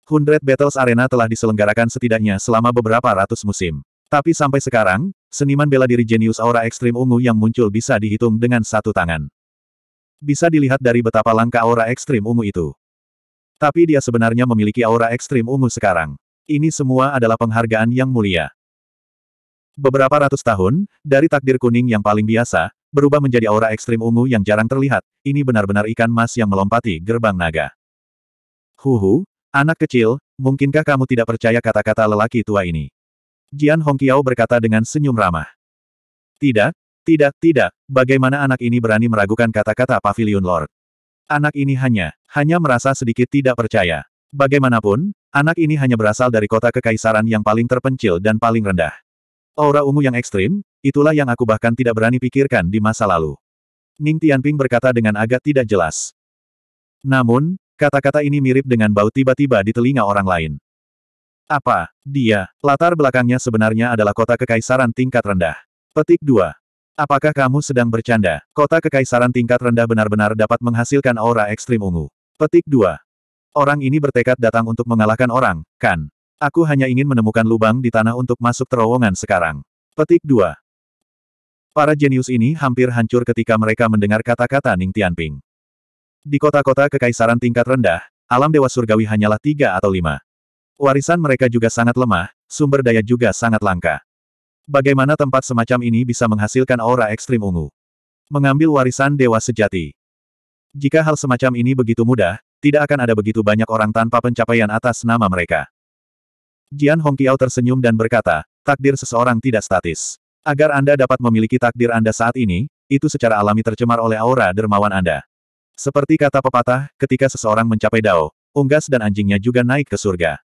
Hundred Battles Arena telah diselenggarakan setidaknya selama beberapa ratus musim. Tapi sampai sekarang, seniman bela diri jenius aura ekstrim ungu yang muncul bisa dihitung dengan satu tangan. Bisa dilihat dari betapa langka aura ekstrim ungu itu. Tapi dia sebenarnya memiliki aura ekstrim ungu sekarang. Ini semua adalah penghargaan yang mulia. Beberapa ratus tahun, dari takdir kuning yang paling biasa, berubah menjadi aura ekstrim ungu yang jarang terlihat, ini benar-benar ikan mas yang melompati gerbang naga. Huhu, Anak kecil, mungkinkah kamu tidak percaya kata-kata lelaki tua ini? Jian Hongqiao berkata dengan senyum ramah. Tidak, tidak, tidak, bagaimana anak ini berani meragukan kata-kata Pavilion Lord? Anak ini hanya, hanya merasa sedikit tidak percaya. Bagaimanapun, anak ini hanya berasal dari kota kekaisaran yang paling terpencil dan paling rendah. Aura ungu yang ekstrim, itulah yang aku bahkan tidak berani pikirkan di masa lalu. Ning Tianping berkata dengan agak tidak jelas. Namun, Kata-kata ini mirip dengan bau tiba-tiba di telinga orang lain. Apa, dia, latar belakangnya sebenarnya adalah kota kekaisaran tingkat rendah. Petik 2. Apakah kamu sedang bercanda? Kota kekaisaran tingkat rendah benar-benar dapat menghasilkan aura ekstrim ungu. Petik 2. Orang ini bertekad datang untuk mengalahkan orang, kan? Aku hanya ingin menemukan lubang di tanah untuk masuk terowongan sekarang. Petik 2. Para jenius ini hampir hancur ketika mereka mendengar kata-kata Ning Tianping. Di kota-kota kekaisaran tingkat rendah, alam dewa surgawi hanyalah tiga atau lima. Warisan mereka juga sangat lemah, sumber daya juga sangat langka. Bagaimana tempat semacam ini bisa menghasilkan aura ekstrim ungu? Mengambil warisan dewa sejati. Jika hal semacam ini begitu mudah, tidak akan ada begitu banyak orang tanpa pencapaian atas nama mereka. Jian Hongqiao tersenyum dan berkata, takdir seseorang tidak statis. Agar Anda dapat memiliki takdir Anda saat ini, itu secara alami tercemar oleh aura dermawan Anda. Seperti kata pepatah, ketika seseorang mencapai dao, unggas dan anjingnya juga naik ke surga.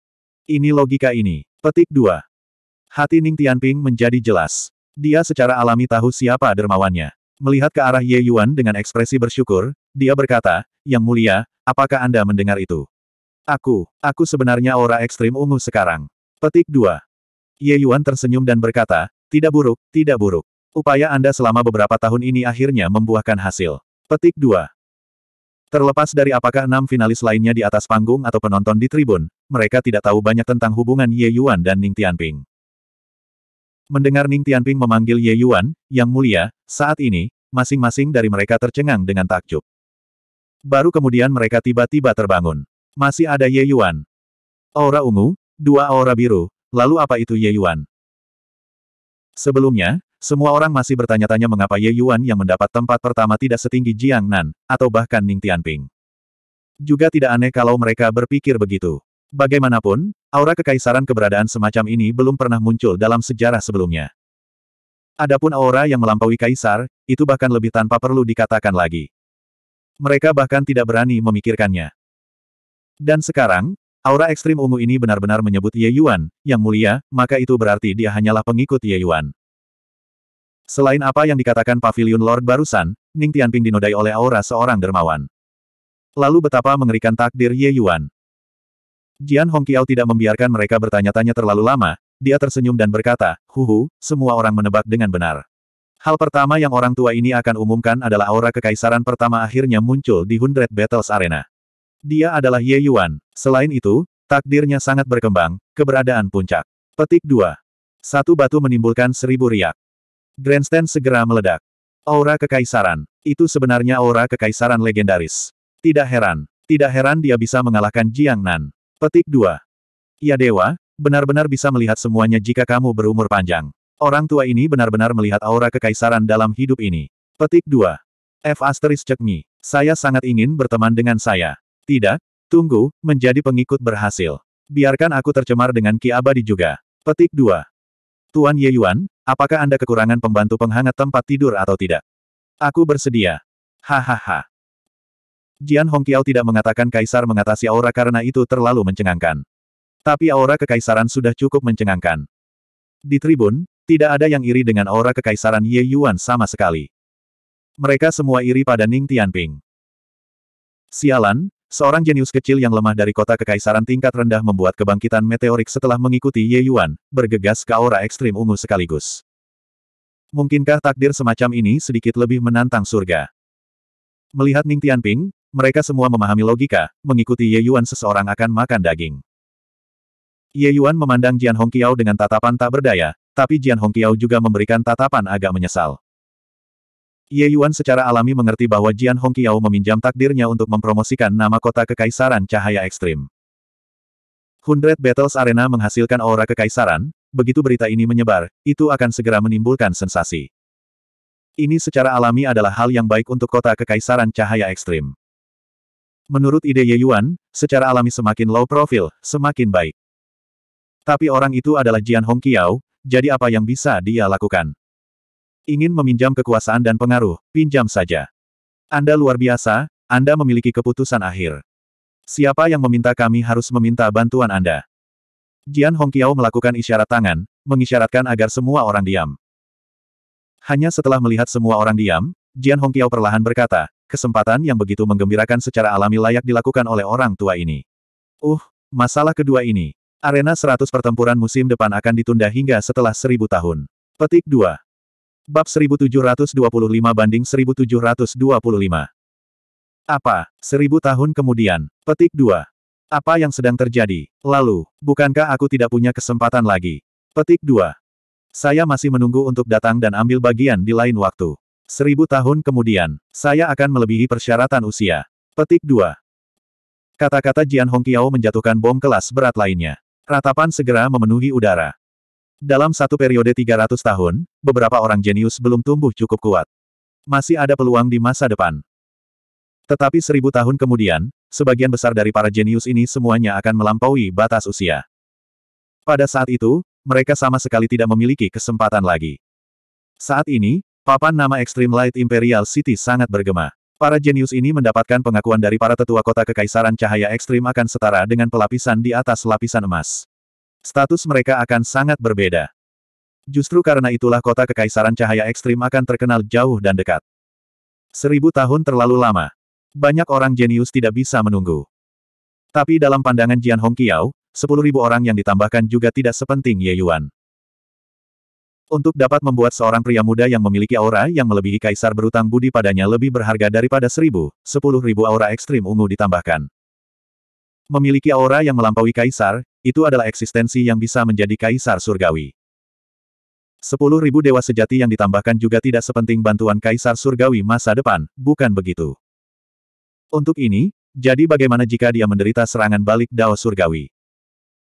Ini logika ini. Petik 2. Hati Ning Tianping menjadi jelas. Dia secara alami tahu siapa dermawannya. Melihat ke arah Ye Yuan dengan ekspresi bersyukur, dia berkata, Yang mulia, apakah Anda mendengar itu? Aku, aku sebenarnya aura ekstrim ungu sekarang. Petik 2. Ye Yuan tersenyum dan berkata, Tidak buruk, tidak buruk. Upaya Anda selama beberapa tahun ini akhirnya membuahkan hasil. Petik 2. Terlepas dari apakah enam finalis lainnya di atas panggung atau penonton di tribun, mereka tidak tahu banyak tentang hubungan Ye Yuan dan Ning Tianping. Mendengar Ning Tianping memanggil Ye Yuan, yang mulia, saat ini, masing-masing dari mereka tercengang dengan takjub. Baru kemudian mereka tiba-tiba terbangun. Masih ada Ye Yuan. Aura ungu, dua aura biru, lalu apa itu Ye Yuan? Sebelumnya, semua orang masih bertanya-tanya mengapa Ye Yuan yang mendapat tempat pertama tidak setinggi Jiang Nan, atau bahkan Ning Tianping. Juga tidak aneh kalau mereka berpikir begitu. Bagaimanapun, aura kekaisaran keberadaan semacam ini belum pernah muncul dalam sejarah sebelumnya. Adapun aura yang melampaui kaisar, itu bahkan lebih tanpa perlu dikatakan lagi. Mereka bahkan tidak berani memikirkannya. Dan sekarang, aura ekstrim ungu ini benar-benar menyebut Ye Yuan, yang mulia, maka itu berarti dia hanyalah pengikut Ye Yuan. Selain apa yang dikatakan Pavilion Lord barusan, Ning Tianping dinodai oleh aura seorang dermawan. Lalu betapa mengerikan takdir Ye Yuan. Jian Hongqiao tidak membiarkan mereka bertanya-tanya terlalu lama, dia tersenyum dan berkata, Huhu, semua orang menebak dengan benar. Hal pertama yang orang tua ini akan umumkan adalah aura kekaisaran pertama akhirnya muncul di Hundred Battles Arena. Dia adalah Ye Yuan. Selain itu, takdirnya sangat berkembang, keberadaan puncak. Petik 2. Satu batu menimbulkan seribu riak. Grandstand segera meledak. Aura kekaisaran. Itu sebenarnya aura kekaisaran legendaris. Tidak heran. Tidak heran dia bisa mengalahkan Jiang Nan. Petik 2. Ya Dewa, benar-benar bisa melihat semuanya jika kamu berumur panjang. Orang tua ini benar-benar melihat aura kekaisaran dalam hidup ini. Petik 2. F asteris cekmi. Saya sangat ingin berteman dengan saya. Tidak, tunggu, menjadi pengikut berhasil. Biarkan aku tercemar dengan Ki Abadi juga. Petik 2. Tuan Ye Yuan, apakah Anda kekurangan pembantu penghangat tempat tidur atau tidak? Aku bersedia. Hahaha. Jian Hongqiao tidak mengatakan kaisar mengatasi aura karena itu terlalu mencengangkan. Tapi aura kekaisaran sudah cukup mencengangkan. Di tribun, tidak ada yang iri dengan aura kekaisaran Ye Yuan sama sekali. Mereka semua iri pada Ning Tianping. Sialan, Seorang jenius kecil yang lemah dari kota kekaisaran tingkat rendah membuat kebangkitan meteorik setelah mengikuti Ye Yuan, bergegas ke aura ekstrim ungu sekaligus. Mungkinkah takdir semacam ini sedikit lebih menantang surga? Melihat Ning Tianping, mereka semua memahami logika, mengikuti Ye Yuan seseorang akan makan daging. Ye Yuan memandang Jian Hongqiao dengan tatapan tak berdaya, tapi Jian Hongqiao juga memberikan tatapan agak menyesal. Ye Yuan secara alami mengerti bahwa Jian Hongqiao meminjam takdirnya untuk mempromosikan nama kota Kekaisaran Cahaya Ekstrim. Hundred Battles Arena menghasilkan aura kekaisaran, begitu berita ini menyebar, itu akan segera menimbulkan sensasi. Ini secara alami adalah hal yang baik untuk kota Kekaisaran Cahaya Ekstrim. Menurut ide Ye Yuan, secara alami semakin low profile, semakin baik. Tapi orang itu adalah Jian Hongqiao, jadi apa yang bisa dia lakukan? Ingin meminjam kekuasaan dan pengaruh, pinjam saja. Anda luar biasa, Anda memiliki keputusan akhir. Siapa yang meminta kami harus meminta bantuan Anda? Jian Hongqiao melakukan isyarat tangan, mengisyaratkan agar semua orang diam. Hanya setelah melihat semua orang diam, Jian Hongqiao perlahan berkata, kesempatan yang begitu menggembirakan secara alami layak dilakukan oleh orang tua ini. Uh, masalah kedua ini, Arena 100 pertempuran musim depan akan ditunda hingga setelah seribu tahun. Petik 2. Bab 1725 banding 1725. Apa? Seribu tahun kemudian. Petik dua Apa yang sedang terjadi? Lalu, bukankah aku tidak punya kesempatan lagi? Petik dua Saya masih menunggu untuk datang dan ambil bagian di lain waktu. Seribu tahun kemudian, saya akan melebihi persyaratan usia. Petik dua Kata-kata Jian Hongqiao menjatuhkan bom kelas berat lainnya. Ratapan segera memenuhi udara. Dalam satu periode 300 tahun, beberapa orang jenius belum tumbuh cukup kuat. Masih ada peluang di masa depan. Tetapi seribu tahun kemudian, sebagian besar dari para jenius ini semuanya akan melampaui batas usia. Pada saat itu, mereka sama sekali tidak memiliki kesempatan lagi. Saat ini, papan nama Extreme Light Imperial City sangat bergema. Para jenius ini mendapatkan pengakuan dari para tetua kota kekaisaran cahaya ekstrim akan setara dengan pelapisan di atas lapisan emas status mereka akan sangat berbeda. Justru karena itulah kota kekaisaran cahaya ekstrim akan terkenal jauh dan dekat. Seribu tahun terlalu lama. Banyak orang jenius tidak bisa menunggu. Tapi dalam pandangan Jian Hongqiao, sepuluh ribu orang yang ditambahkan juga tidak sepenting Ye Yuan. Untuk dapat membuat seorang pria muda yang memiliki aura yang melebihi kaisar berutang budi padanya lebih berharga daripada seribu, sepuluh ribu aura ekstrim ungu ditambahkan. Memiliki aura yang melampaui kaisar, itu adalah eksistensi yang bisa menjadi kaisar surgawi. Sepuluh ribu dewa sejati yang ditambahkan juga tidak sepenting bantuan kaisar surgawi masa depan, bukan begitu? Untuk ini, jadi bagaimana jika dia menderita serangan balik Dao surgawi?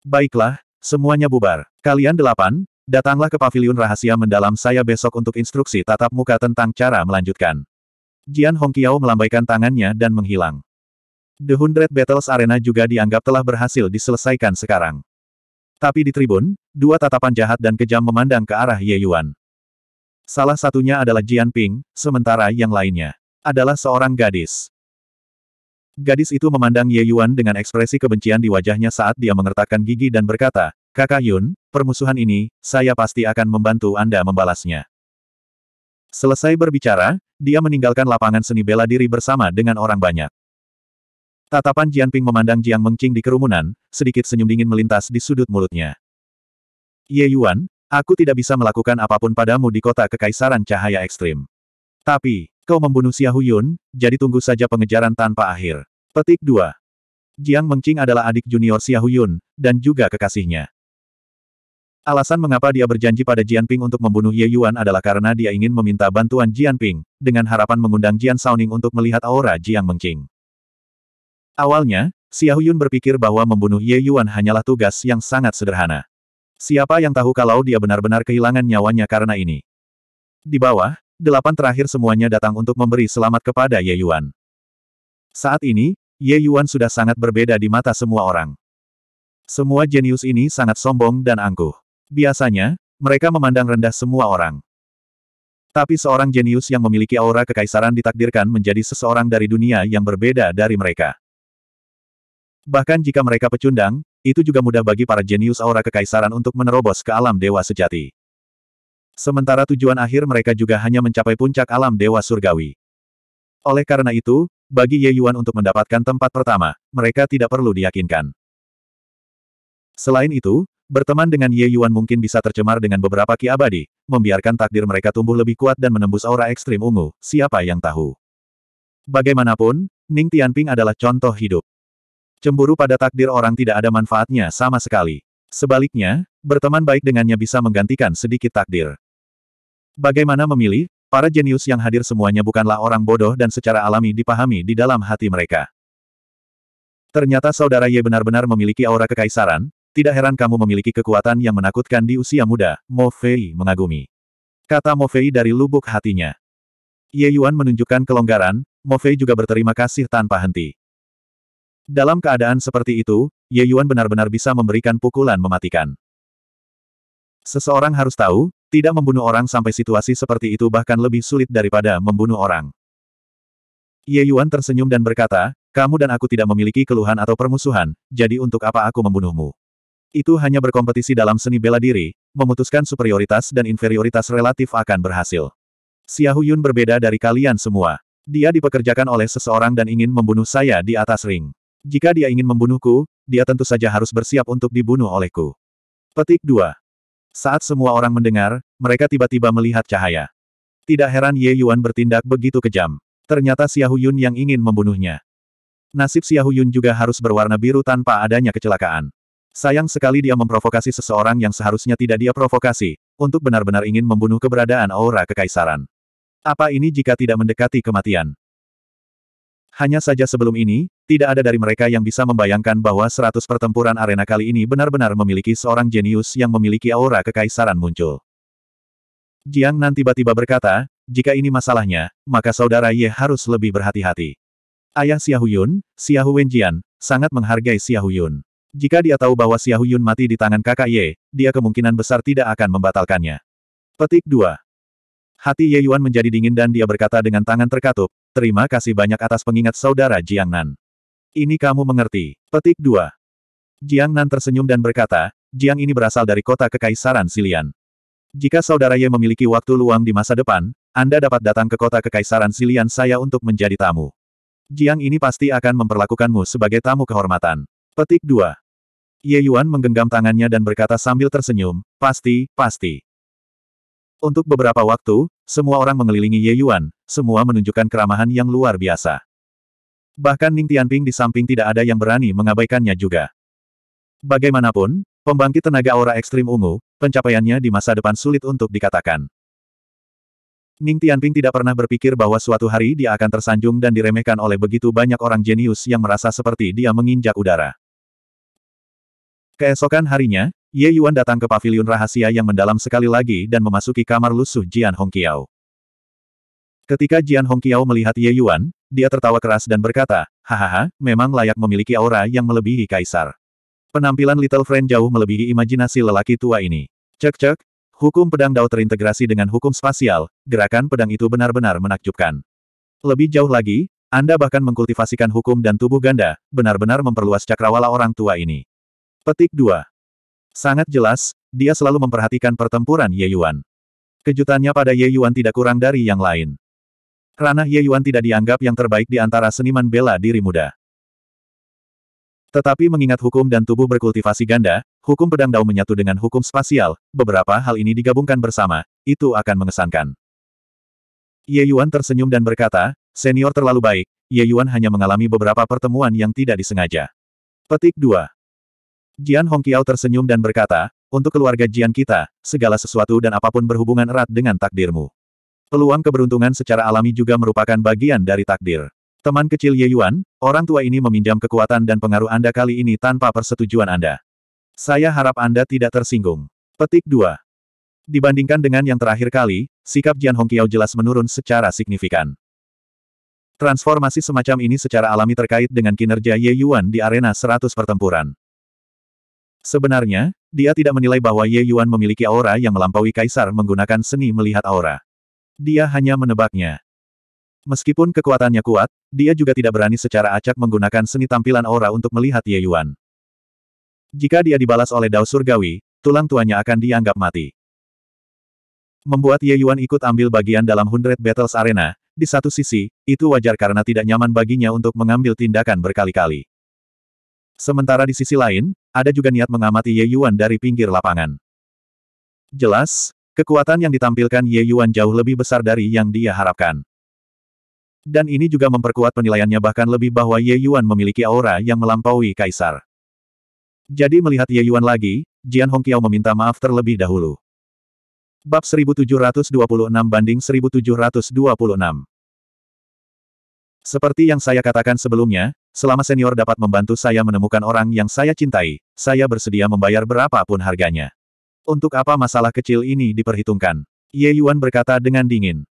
Baiklah, semuanya bubar. Kalian delapan, datanglah ke pavilion rahasia mendalam saya besok untuk instruksi tatap muka tentang cara melanjutkan. Jian Hongqiao melambaikan tangannya dan menghilang. The Hundred Battles Arena juga dianggap telah berhasil diselesaikan sekarang. Tapi di tribun, dua tatapan jahat dan kejam memandang ke arah Ye Yuan. Salah satunya adalah Jian Ping, sementara yang lainnya adalah seorang gadis. Gadis itu memandang Ye Yuan dengan ekspresi kebencian di wajahnya saat dia mengertakkan gigi dan berkata, Kakak Yun, permusuhan ini, saya pasti akan membantu Anda membalasnya. Selesai berbicara, dia meninggalkan lapangan seni bela diri bersama dengan orang banyak. Tatapan Ping memandang Jiang Mengqing di kerumunan, sedikit senyum dingin melintas di sudut mulutnya. Ye Yuan, aku tidak bisa melakukan apapun padamu di kota kekaisaran cahaya ekstrim. Tapi, kau membunuh Xia Huyun, jadi tunggu saja pengejaran tanpa akhir. Petik 2. Jiang Mengqing adalah adik junior Xia Huyun, dan juga kekasihnya. Alasan mengapa dia berjanji pada Ping untuk membunuh Ye Yuan adalah karena dia ingin meminta bantuan Ping dengan harapan mengundang Jian Saoning untuk melihat aura Jiang Mengqing. Awalnya, Xiao Yun berpikir bahwa membunuh Ye Yuan hanyalah tugas yang sangat sederhana. Siapa yang tahu kalau dia benar-benar kehilangan nyawanya karena ini? Di bawah, delapan terakhir semuanya datang untuk memberi selamat kepada Ye Yuan. Saat ini, Ye Yuan sudah sangat berbeda di mata semua orang. Semua jenius ini sangat sombong dan angkuh. Biasanya, mereka memandang rendah semua orang. Tapi seorang jenius yang memiliki aura kekaisaran ditakdirkan menjadi seseorang dari dunia yang berbeda dari mereka. Bahkan jika mereka pecundang, itu juga mudah bagi para jenius aura kekaisaran untuk menerobos ke alam dewa sejati. Sementara tujuan akhir mereka juga hanya mencapai puncak alam dewa surgawi. Oleh karena itu, bagi Ye Yuan untuk mendapatkan tempat pertama, mereka tidak perlu diyakinkan. Selain itu, berteman dengan Ye Yuan mungkin bisa tercemar dengan beberapa ki abadi, membiarkan takdir mereka tumbuh lebih kuat dan menembus aura ekstrim ungu, siapa yang tahu. Bagaimanapun, Ning Tianping adalah contoh hidup. Cemburu pada takdir orang tidak ada manfaatnya sama sekali. Sebaliknya, berteman baik dengannya bisa menggantikan sedikit takdir. Bagaimana memilih? Para jenius yang hadir semuanya bukanlah orang bodoh dan secara alami dipahami di dalam hati mereka. Ternyata saudara Ye benar-benar memiliki aura kekaisaran, tidak heran kamu memiliki kekuatan yang menakutkan di usia muda, Mo Fei mengagumi. Kata Mo Fei dari lubuk hatinya. Ye Yuan menunjukkan kelonggaran, Mo Fei juga berterima kasih tanpa henti. Dalam keadaan seperti itu, Ye Yuan benar-benar bisa memberikan pukulan mematikan. Seseorang harus tahu, tidak membunuh orang sampai situasi seperti itu bahkan lebih sulit daripada membunuh orang. Ye Yuan tersenyum dan berkata, kamu dan aku tidak memiliki keluhan atau permusuhan, jadi untuk apa aku membunuhmu? Itu hanya berkompetisi dalam seni bela diri, memutuskan superioritas dan inferioritas relatif akan berhasil. Xiahu Yun berbeda dari kalian semua. Dia dipekerjakan oleh seseorang dan ingin membunuh saya di atas ring. Jika dia ingin membunuhku, dia tentu saja harus bersiap untuk dibunuh olehku. Petik 2. Saat semua orang mendengar, mereka tiba-tiba melihat cahaya. Tidak heran Ye Yuan bertindak begitu kejam. Ternyata Xiahu Yun yang ingin membunuhnya. Nasib Xiahu Yun juga harus berwarna biru tanpa adanya kecelakaan. Sayang sekali dia memprovokasi seseorang yang seharusnya tidak dia provokasi, untuk benar-benar ingin membunuh keberadaan aura kekaisaran. Apa ini jika tidak mendekati kematian? Hanya saja sebelum ini, tidak ada dari mereka yang bisa membayangkan bahwa 100 pertempuran arena kali ini benar-benar memiliki seorang jenius yang memiliki aura kekaisaran muncul. Jiang Nan tiba-tiba berkata, jika ini masalahnya, maka saudara Ye harus lebih berhati-hati. Ayah Xiahuyun, Xiahu Wenjian, sangat menghargai Xiahuyun. Jika dia tahu bahwa Xiahuyun mati di tangan kakak Ye, dia kemungkinan besar tidak akan membatalkannya. Petik 2. Hati Ye Yuan menjadi dingin dan dia berkata dengan tangan terkatup, Terima kasih banyak atas pengingat saudara Jiang Nan. Ini kamu mengerti. Petik 2. Jiang Nan tersenyum dan berkata, Jiang ini berasal dari kota Kekaisaran Silian. Jika saudara Ye memiliki waktu luang di masa depan, Anda dapat datang ke kota Kekaisaran Silian saya untuk menjadi tamu. Jiang ini pasti akan memperlakukanmu sebagai tamu kehormatan. Petik 2. Ye Yuan menggenggam tangannya dan berkata sambil tersenyum, pasti, pasti. Untuk beberapa waktu, semua orang mengelilingi Ye Yuan, semua menunjukkan keramahan yang luar biasa. Bahkan Ning Tianping di samping tidak ada yang berani mengabaikannya juga. Bagaimanapun, pembangkit tenaga aura ekstrim ungu, pencapaiannya di masa depan sulit untuk dikatakan. Ning Tianping tidak pernah berpikir bahwa suatu hari dia akan tersanjung dan diremehkan oleh begitu banyak orang jenius yang merasa seperti dia menginjak udara. Keesokan harinya, Ye Yuan datang ke pavilion rahasia yang mendalam sekali lagi dan memasuki kamar lusuh Jian Hongqiao. Ketika Jian Hongqiao melihat Ye Yuan, dia tertawa keras dan berkata, Hahaha, memang layak memiliki aura yang melebihi kaisar. Penampilan Little Friend jauh melebihi imajinasi lelaki tua ini. Cek-cek, hukum pedang Dao terintegrasi dengan hukum spasial, gerakan pedang itu benar-benar menakjubkan. Lebih jauh lagi, Anda bahkan mengkultivasikan hukum dan tubuh ganda, benar-benar memperluas cakrawala orang tua ini. Petik 2. Sangat jelas, dia selalu memperhatikan pertempuran Ye Yuan. Kejutannya pada Ye Yuan tidak kurang dari yang lain. Ranah Ye Yuan tidak dianggap yang terbaik di antara seniman bela diri muda. Tetapi mengingat hukum dan tubuh berkultivasi ganda, hukum pedang dao menyatu dengan hukum spasial, beberapa hal ini digabungkan bersama, itu akan mengesankan. Ye Yuan tersenyum dan berkata, senior terlalu baik, Ye Yuan hanya mengalami beberapa pertemuan yang tidak disengaja. Petik 2. Jian Hongqiao tersenyum dan berkata, untuk keluarga Jian kita, segala sesuatu dan apapun berhubungan erat dengan takdirmu. Peluang keberuntungan secara alami juga merupakan bagian dari takdir. Teman kecil Ye Yuan, orang tua ini meminjam kekuatan dan pengaruh Anda kali ini tanpa persetujuan Anda. Saya harap Anda tidak tersinggung. Petik 2. Dibandingkan dengan yang terakhir kali, sikap Jian Hongqiao jelas menurun secara signifikan. Transformasi semacam ini secara alami terkait dengan kinerja Ye Yuan di arena 100 pertempuran. Sebenarnya, dia tidak menilai bahwa Ye Yuan memiliki aura yang melampaui kaisar menggunakan seni melihat aura. Dia hanya menebaknya. Meskipun kekuatannya kuat, dia juga tidak berani secara acak menggunakan seni tampilan aura untuk melihat Ye Yuan. Jika dia dibalas oleh Dao Surgawi, tulang tuanya akan dianggap mati. Membuat Ye Yuan ikut ambil bagian dalam Hundred Battles Arena, di satu sisi, itu wajar karena tidak nyaman baginya untuk mengambil tindakan berkali-kali. Sementara di sisi lain, ada juga niat mengamati Ye Yuan dari pinggir lapangan. Jelas, kekuatan yang ditampilkan Ye Yuan jauh lebih besar dari yang dia harapkan. Dan ini juga memperkuat penilaiannya bahkan lebih bahwa Ye Yuan memiliki aura yang melampaui kaisar. Jadi melihat Ye Yuan lagi, Jian Hongqiao meminta maaf terlebih dahulu. Bab 1726 banding 1726 seperti yang saya katakan sebelumnya, selama senior dapat membantu saya menemukan orang yang saya cintai, saya bersedia membayar berapapun harganya. Untuk apa masalah kecil ini diperhitungkan? Ye Yuan berkata dengan dingin.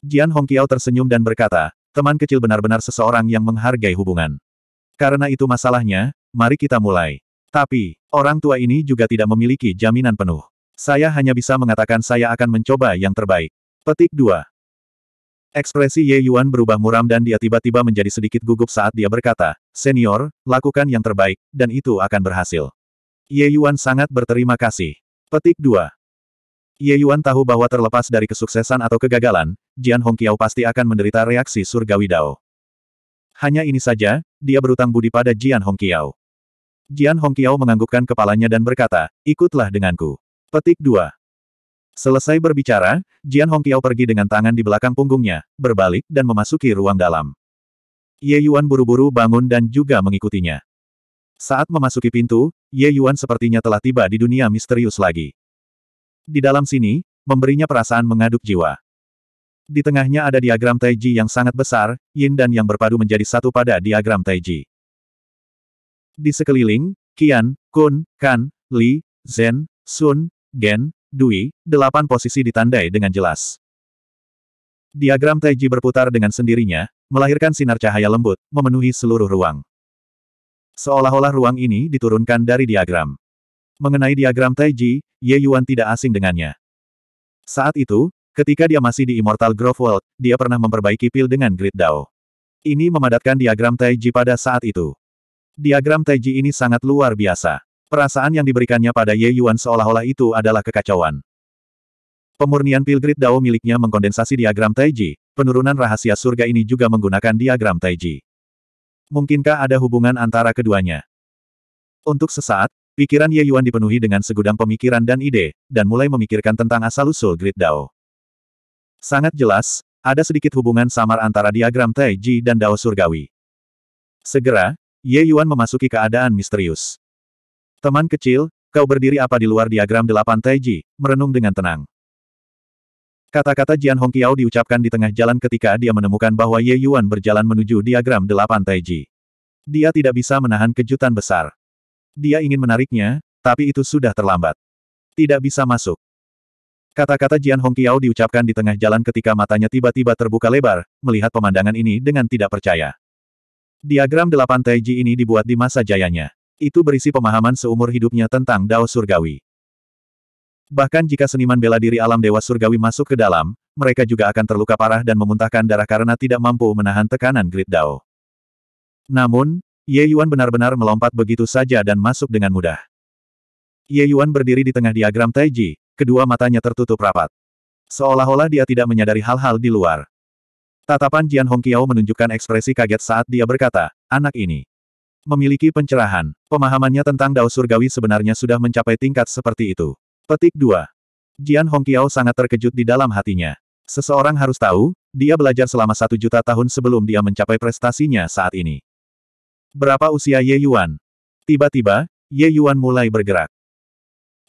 Jian Hongqiao tersenyum dan berkata, teman kecil benar-benar seseorang yang menghargai hubungan. Karena itu masalahnya, mari kita mulai. Tapi, orang tua ini juga tidak memiliki jaminan penuh. Saya hanya bisa mengatakan saya akan mencoba yang terbaik. Petik 2. Ekspresi Ye Yuan berubah muram dan dia tiba-tiba menjadi sedikit gugup saat dia berkata, Senior, lakukan yang terbaik, dan itu akan berhasil. Ye Yuan sangat berterima kasih. Petik 2. Ye Yuan tahu bahwa terlepas dari kesuksesan atau kegagalan, Jian Hongqiao pasti akan menderita reaksi surgawi Dao. Hanya ini saja, dia berutang budi pada Jian Hongqiao. Jian Hongqiao menganggukkan kepalanya dan berkata, ikutlah denganku. Petik 2. Selesai berbicara, Jian Hongqiao pergi dengan tangan di belakang punggungnya, berbalik dan memasuki ruang dalam. Ye Yuan buru-buru bangun dan juga mengikutinya. Saat memasuki pintu, Ye Yuan sepertinya telah tiba di dunia misterius lagi. Di dalam sini, memberinya perasaan mengaduk jiwa. Di tengahnya ada diagram Taiji yang sangat besar, yin dan yang berpadu menjadi satu pada diagram Taiji. Di sekeliling, Qian, Kun, Kan, Li, Zen, Sun, Gen, Dui, delapan posisi ditandai dengan jelas. Diagram Taiji berputar dengan sendirinya, melahirkan sinar cahaya lembut, memenuhi seluruh ruang. Seolah-olah ruang ini diturunkan dari diagram. Mengenai diagram Taiji, Ye Yuan tidak asing dengannya. Saat itu, ketika dia masih di Immortal Grove World, dia pernah memperbaiki pil dengan Grid Dao. Ini memadatkan diagram Taiji pada saat itu. Diagram Taiji ini sangat luar biasa. Perasaan yang diberikannya pada Ye Yuan seolah-olah itu adalah kekacauan. Pemurnian Pilgrid Dao miliknya mengkondensasi diagram Taiji, penurunan rahasia surga ini juga menggunakan diagram Taiji. Mungkinkah ada hubungan antara keduanya? Untuk sesaat, pikiran Ye Yuan dipenuhi dengan segudang pemikiran dan ide, dan mulai memikirkan tentang asal-usul Grid Dao. Sangat jelas, ada sedikit hubungan samar antara diagram Taiji dan Dao Surgawi. Segera, Ye Yuan memasuki keadaan misterius. Teman kecil, kau berdiri apa di luar diagram delapan Taiji, merenung dengan tenang. Kata-kata Jian Hongqiao diucapkan di tengah jalan ketika dia menemukan bahwa Ye Yuan berjalan menuju diagram delapan Taiji. Dia tidak bisa menahan kejutan besar. Dia ingin menariknya, tapi itu sudah terlambat. Tidak bisa masuk. Kata-kata Jian Hongqiao diucapkan di tengah jalan ketika matanya tiba-tiba terbuka lebar, melihat pemandangan ini dengan tidak percaya. Diagram delapan Taiji ini dibuat di masa jayanya. Itu berisi pemahaman seumur hidupnya tentang Dao Surgawi. Bahkan jika seniman bela diri alam Dewa Surgawi masuk ke dalam, mereka juga akan terluka parah dan memuntahkan darah karena tidak mampu menahan tekanan grid Dao. Namun, Ye Yuan benar-benar melompat begitu saja dan masuk dengan mudah. Ye Yuan berdiri di tengah diagram Taiji, kedua matanya tertutup rapat. Seolah-olah dia tidak menyadari hal-hal di luar. Tatapan Jian Hongqiao menunjukkan ekspresi kaget saat dia berkata, anak ini memiliki pencerahan. Pemahamannya tentang dao surgawi sebenarnya sudah mencapai tingkat seperti itu. Petik 2. Jian Hongqiao sangat terkejut di dalam hatinya. Seseorang harus tahu, dia belajar selama satu juta tahun sebelum dia mencapai prestasinya saat ini. Berapa usia Ye Yuan? Tiba-tiba, Ye Yuan mulai bergerak.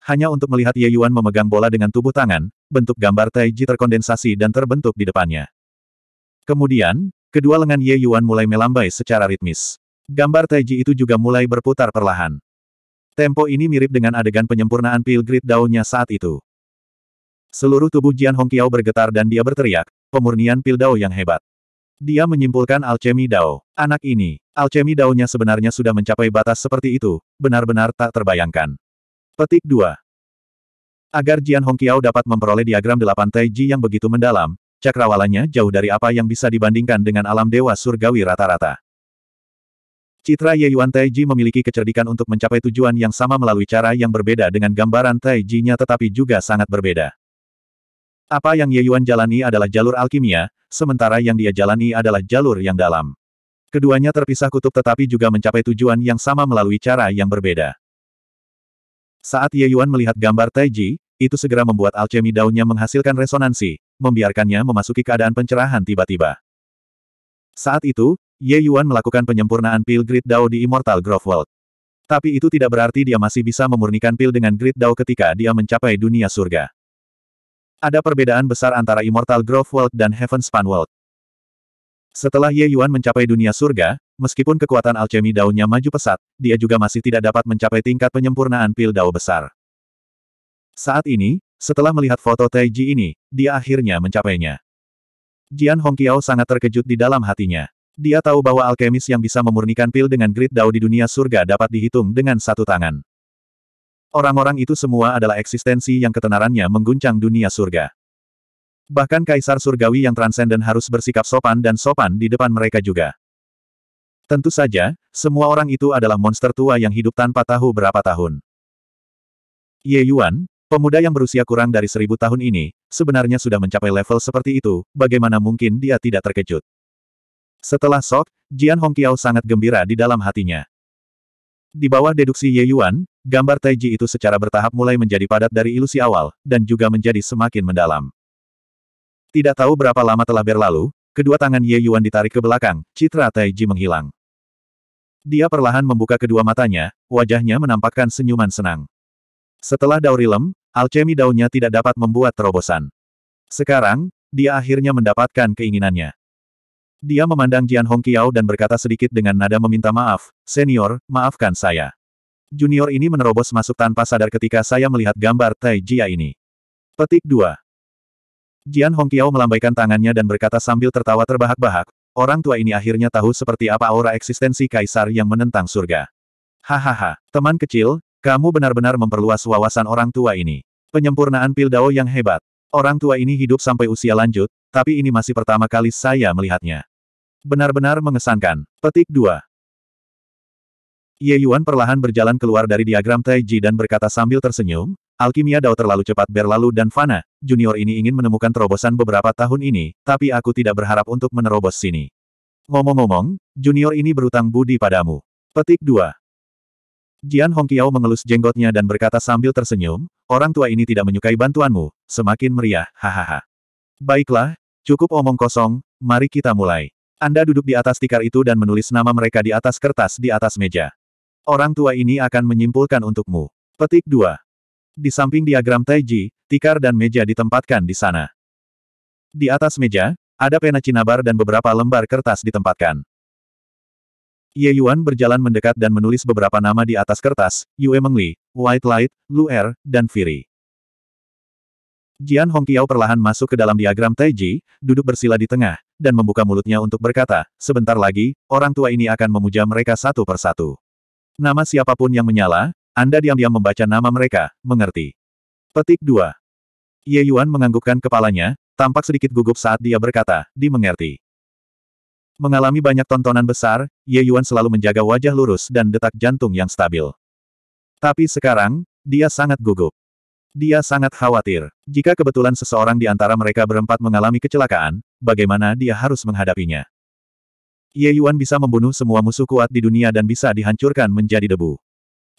Hanya untuk melihat Ye Yuan memegang bola dengan tubuh tangan, bentuk gambar Taiji terkondensasi dan terbentuk di depannya. Kemudian, kedua lengan Ye Yuan mulai melambai secara ritmis. Gambar Taiji itu juga mulai berputar perlahan. Tempo ini mirip dengan adegan penyempurnaan pil grid daunnya saat itu. Seluruh tubuh Jian Hongqiao bergetar dan dia berteriak, pemurnian Pil Dao yang hebat. Dia menyimpulkan alchemy Dao. Anak ini, alchemy Dao-nya sebenarnya sudah mencapai batas seperti itu, benar-benar tak terbayangkan. Petik 2. Agar Jian Hongqiao dapat memperoleh diagram delapan Taiji yang begitu mendalam, cakrawalanya jauh dari apa yang bisa dibandingkan dengan alam dewa surgawi rata-rata. Citra Ye Yuan Taiji memiliki kecerdikan untuk mencapai tujuan yang sama melalui cara yang berbeda dengan gambaran Taiji-nya tetapi juga sangat berbeda. Apa yang Ye Yuan jalani adalah jalur alkimia, sementara yang dia jalani adalah jalur yang dalam. Keduanya terpisah kutub tetapi juga mencapai tujuan yang sama melalui cara yang berbeda. Saat Ye Yuan melihat gambar Taiji, itu segera membuat alchemy daunnya menghasilkan resonansi, membiarkannya memasuki keadaan pencerahan tiba-tiba. Saat itu, Ye Yuan melakukan penyempurnaan pil Great Dao di Immortal Grove World. Tapi itu tidak berarti dia masih bisa memurnikan pil dengan Great Dao ketika dia mencapai dunia surga. Ada perbedaan besar antara Immortal Grove World dan Heaven Span World. Setelah Ye Yuan mencapai dunia surga, meskipun kekuatan alchemy daunnya maju pesat, dia juga masih tidak dapat mencapai tingkat penyempurnaan pil dao besar. Saat ini, setelah melihat foto Taiji ini, dia akhirnya mencapainya. Jian Hongqiao sangat terkejut di dalam hatinya. Dia tahu bahwa alkemis yang bisa memurnikan pil dengan grit Dao di dunia surga dapat dihitung dengan satu tangan. Orang-orang itu semua adalah eksistensi yang ketenarannya mengguncang dunia surga. Bahkan kaisar surgawi yang transenden harus bersikap sopan dan sopan di depan mereka juga. Tentu saja, semua orang itu adalah monster tua yang hidup tanpa tahu berapa tahun. Ye Yuan, pemuda yang berusia kurang dari seribu tahun ini, sebenarnya sudah mencapai level seperti itu, bagaimana mungkin dia tidak terkejut? Setelah sok, Jian Hongqiao sangat gembira di dalam hatinya. Di bawah deduksi Ye Yuan, gambar Taiji itu secara bertahap mulai menjadi padat dari ilusi awal, dan juga menjadi semakin mendalam. Tidak tahu berapa lama telah berlalu, kedua tangan Ye Yuan ditarik ke belakang, citra Taiji menghilang. Dia perlahan membuka kedua matanya, wajahnya menampakkan senyuman senang. Setelah Daurilem, alchemy daunnya tidak dapat membuat terobosan. Sekarang, dia akhirnya mendapatkan keinginannya. Dia memandang Jian Hongqiao dan berkata sedikit dengan nada meminta maaf, Senior, maafkan saya. Junior ini menerobos masuk tanpa sadar ketika saya melihat gambar Tai Jia ini. Petik 2. Jian Hongqiao melambaikan tangannya dan berkata sambil tertawa terbahak-bahak, orang tua ini akhirnya tahu seperti apa aura eksistensi kaisar yang menentang surga. Hahaha, teman kecil, kamu benar-benar memperluas wawasan orang tua ini. Penyempurnaan Pildao yang hebat. Orang tua ini hidup sampai usia lanjut, tapi ini masih pertama kali saya melihatnya. Benar-benar mengesankan. Petik 2. Ye Yuan perlahan berjalan keluar dari diagram Taiji dan berkata sambil tersenyum, Alkimia Dao terlalu cepat berlalu dan fana, junior ini ingin menemukan terobosan beberapa tahun ini, tapi aku tidak berharap untuk menerobos sini. Ngomong-ngomong, junior ini berutang budi padamu. Petik 2. Jian Hongqiao mengelus jenggotnya dan berkata sambil tersenyum, orang tua ini tidak menyukai bantuanmu, semakin meriah, hahaha. Baiklah, cukup omong kosong, mari kita mulai. Anda duduk di atas tikar itu dan menulis nama mereka di atas kertas di atas meja. Orang tua ini akan menyimpulkan untukmu. Petik 2. Di samping diagram Taiji, tikar dan meja ditempatkan di sana. Di atas meja, ada pena cinabar dan beberapa lembar kertas ditempatkan. Ye Yuan berjalan mendekat dan menulis beberapa nama di atas kertas, Yue Mengli, White Light, Lu Er, dan Firi. Jian Hongqiao perlahan masuk ke dalam diagram Taiji, duduk bersila di tengah, dan membuka mulutnya untuk berkata, sebentar lagi, orang tua ini akan memuja mereka satu persatu. Nama siapapun yang menyala, Anda diam-diam membaca nama mereka, mengerti. Petik 2. Ye Yuan menganggukkan kepalanya, tampak sedikit gugup saat dia berkata, dimengerti. Mengalami banyak tontonan besar, Ye Yuan selalu menjaga wajah lurus dan detak jantung yang stabil. Tapi sekarang, dia sangat gugup. Dia sangat khawatir. Jika kebetulan seseorang di antara mereka berempat mengalami kecelakaan, bagaimana dia harus menghadapinya? Ye Yuan bisa membunuh semua musuh kuat di dunia dan bisa dihancurkan menjadi debu.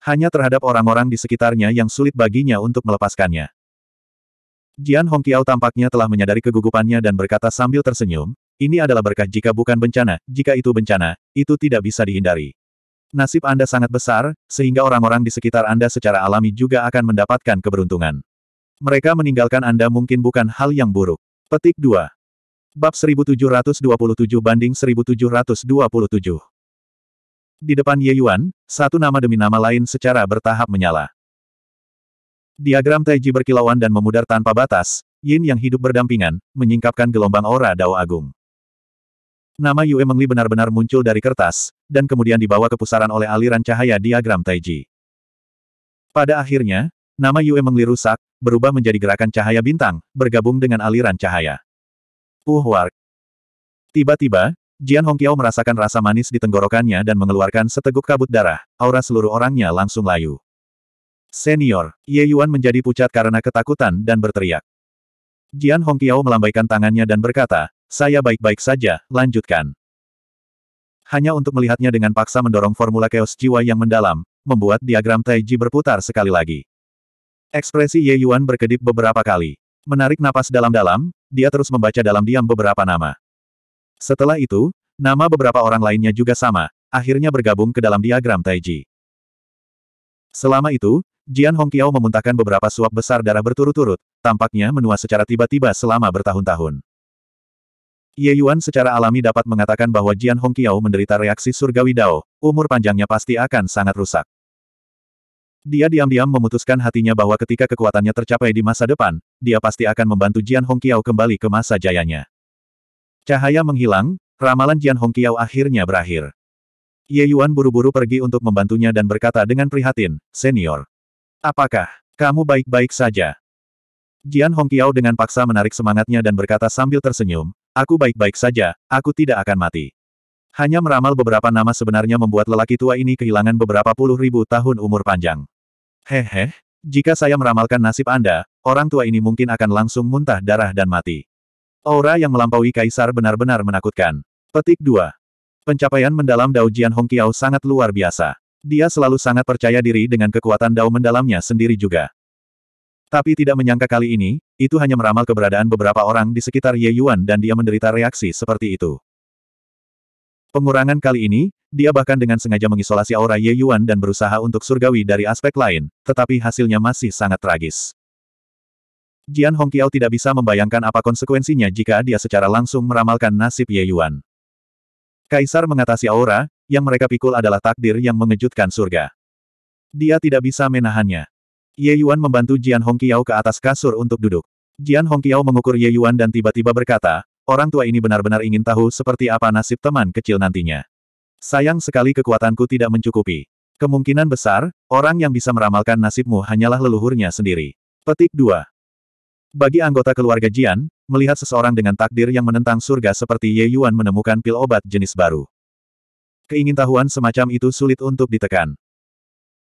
Hanya terhadap orang-orang di sekitarnya yang sulit baginya untuk melepaskannya. Jian Hongqiao tampaknya telah menyadari kegugupannya dan berkata sambil tersenyum, ini adalah berkah jika bukan bencana, jika itu bencana, itu tidak bisa dihindari. Nasib Anda sangat besar, sehingga orang-orang di sekitar Anda secara alami juga akan mendapatkan keberuntungan. Mereka meninggalkan Anda mungkin bukan hal yang buruk. Petik 2. Bab 1727 banding 1727. Di depan Ye Yuan, satu nama demi nama lain secara bertahap menyala. Diagram Taiji berkilauan dan memudar tanpa batas, yin yang hidup berdampingan, menyingkapkan gelombang aura Dao Agung. Nama Yue Mengli benar-benar muncul dari kertas, dan kemudian dibawa ke pusaran oleh aliran cahaya diagram Taiji. Pada akhirnya, nama Yue Mengli rusak, berubah menjadi gerakan cahaya bintang, bergabung dengan aliran cahaya. Uhwark. Tiba-tiba, Jian Hongqiao merasakan rasa manis di tenggorokannya dan mengeluarkan seteguk kabut darah, aura seluruh orangnya langsung layu. Senior, Ye Yuan menjadi pucat karena ketakutan dan berteriak. Jian Hongqiao melambaikan tangannya dan berkata, saya baik-baik saja, lanjutkan. Hanya untuk melihatnya dengan paksa mendorong formula chaos jiwa yang mendalam, membuat diagram Taiji berputar sekali lagi. Ekspresi Ye Yuan berkedip beberapa kali. Menarik napas dalam-dalam, dia terus membaca dalam diam beberapa nama. Setelah itu, nama beberapa orang lainnya juga sama, akhirnya bergabung ke dalam diagram Taiji. Selama itu, Jian Hongqiao memuntahkan beberapa suap besar darah berturut-turut, tampaknya menua secara tiba-tiba selama bertahun-tahun. Ye Yuan secara alami dapat mengatakan bahwa Jian Hongqiao menderita reaksi surgawi Dao, umur panjangnya pasti akan sangat rusak. Dia diam-diam memutuskan hatinya bahwa ketika kekuatannya tercapai di masa depan, dia pasti akan membantu Jian Hongqiao kembali ke masa jayanya. Cahaya menghilang, ramalan Jian Hongqiao akhirnya berakhir. Ye Yuan buru-buru pergi untuk membantunya dan berkata dengan prihatin, Senior. Apakah kamu baik-baik saja? Jian Hongqiao dengan paksa menarik semangatnya dan berkata sambil tersenyum, Aku baik-baik saja, aku tidak akan mati. Hanya meramal beberapa nama sebenarnya membuat lelaki tua ini kehilangan beberapa puluh ribu tahun umur panjang. Hehe, jika saya meramalkan nasib Anda, orang tua ini mungkin akan langsung muntah darah dan mati. Aura yang melampaui kaisar benar-benar menakutkan. Petik 2. Pencapaian mendalam Dao Jian Hongqiao sangat luar biasa. Dia selalu sangat percaya diri dengan kekuatan Dao mendalamnya sendiri juga. Tapi tidak menyangka kali ini, itu hanya meramal keberadaan beberapa orang di sekitar Ye Yuan dan dia menderita reaksi seperti itu. Pengurangan kali ini, dia bahkan dengan sengaja mengisolasi aura Ye Yuan dan berusaha untuk surgawi dari aspek lain, tetapi hasilnya masih sangat tragis. Jian Hongqiao tidak bisa membayangkan apa konsekuensinya jika dia secara langsung meramalkan nasib Ye Yuan. Kaisar mengatasi aura, yang mereka pikul adalah takdir yang mengejutkan surga. Dia tidak bisa menahannya. Ye Yuan membantu Jian Hongqiao ke atas kasur untuk duduk. Jian Hongqiao mengukur Ye Yuan dan tiba-tiba berkata, orang tua ini benar-benar ingin tahu seperti apa nasib teman kecil nantinya. Sayang sekali kekuatanku tidak mencukupi. Kemungkinan besar, orang yang bisa meramalkan nasibmu hanyalah leluhurnya sendiri. Petik 2. Bagi anggota keluarga Jian, melihat seseorang dengan takdir yang menentang surga seperti Ye Yuan menemukan pil obat jenis baru. Keingintahuan semacam itu sulit untuk ditekan.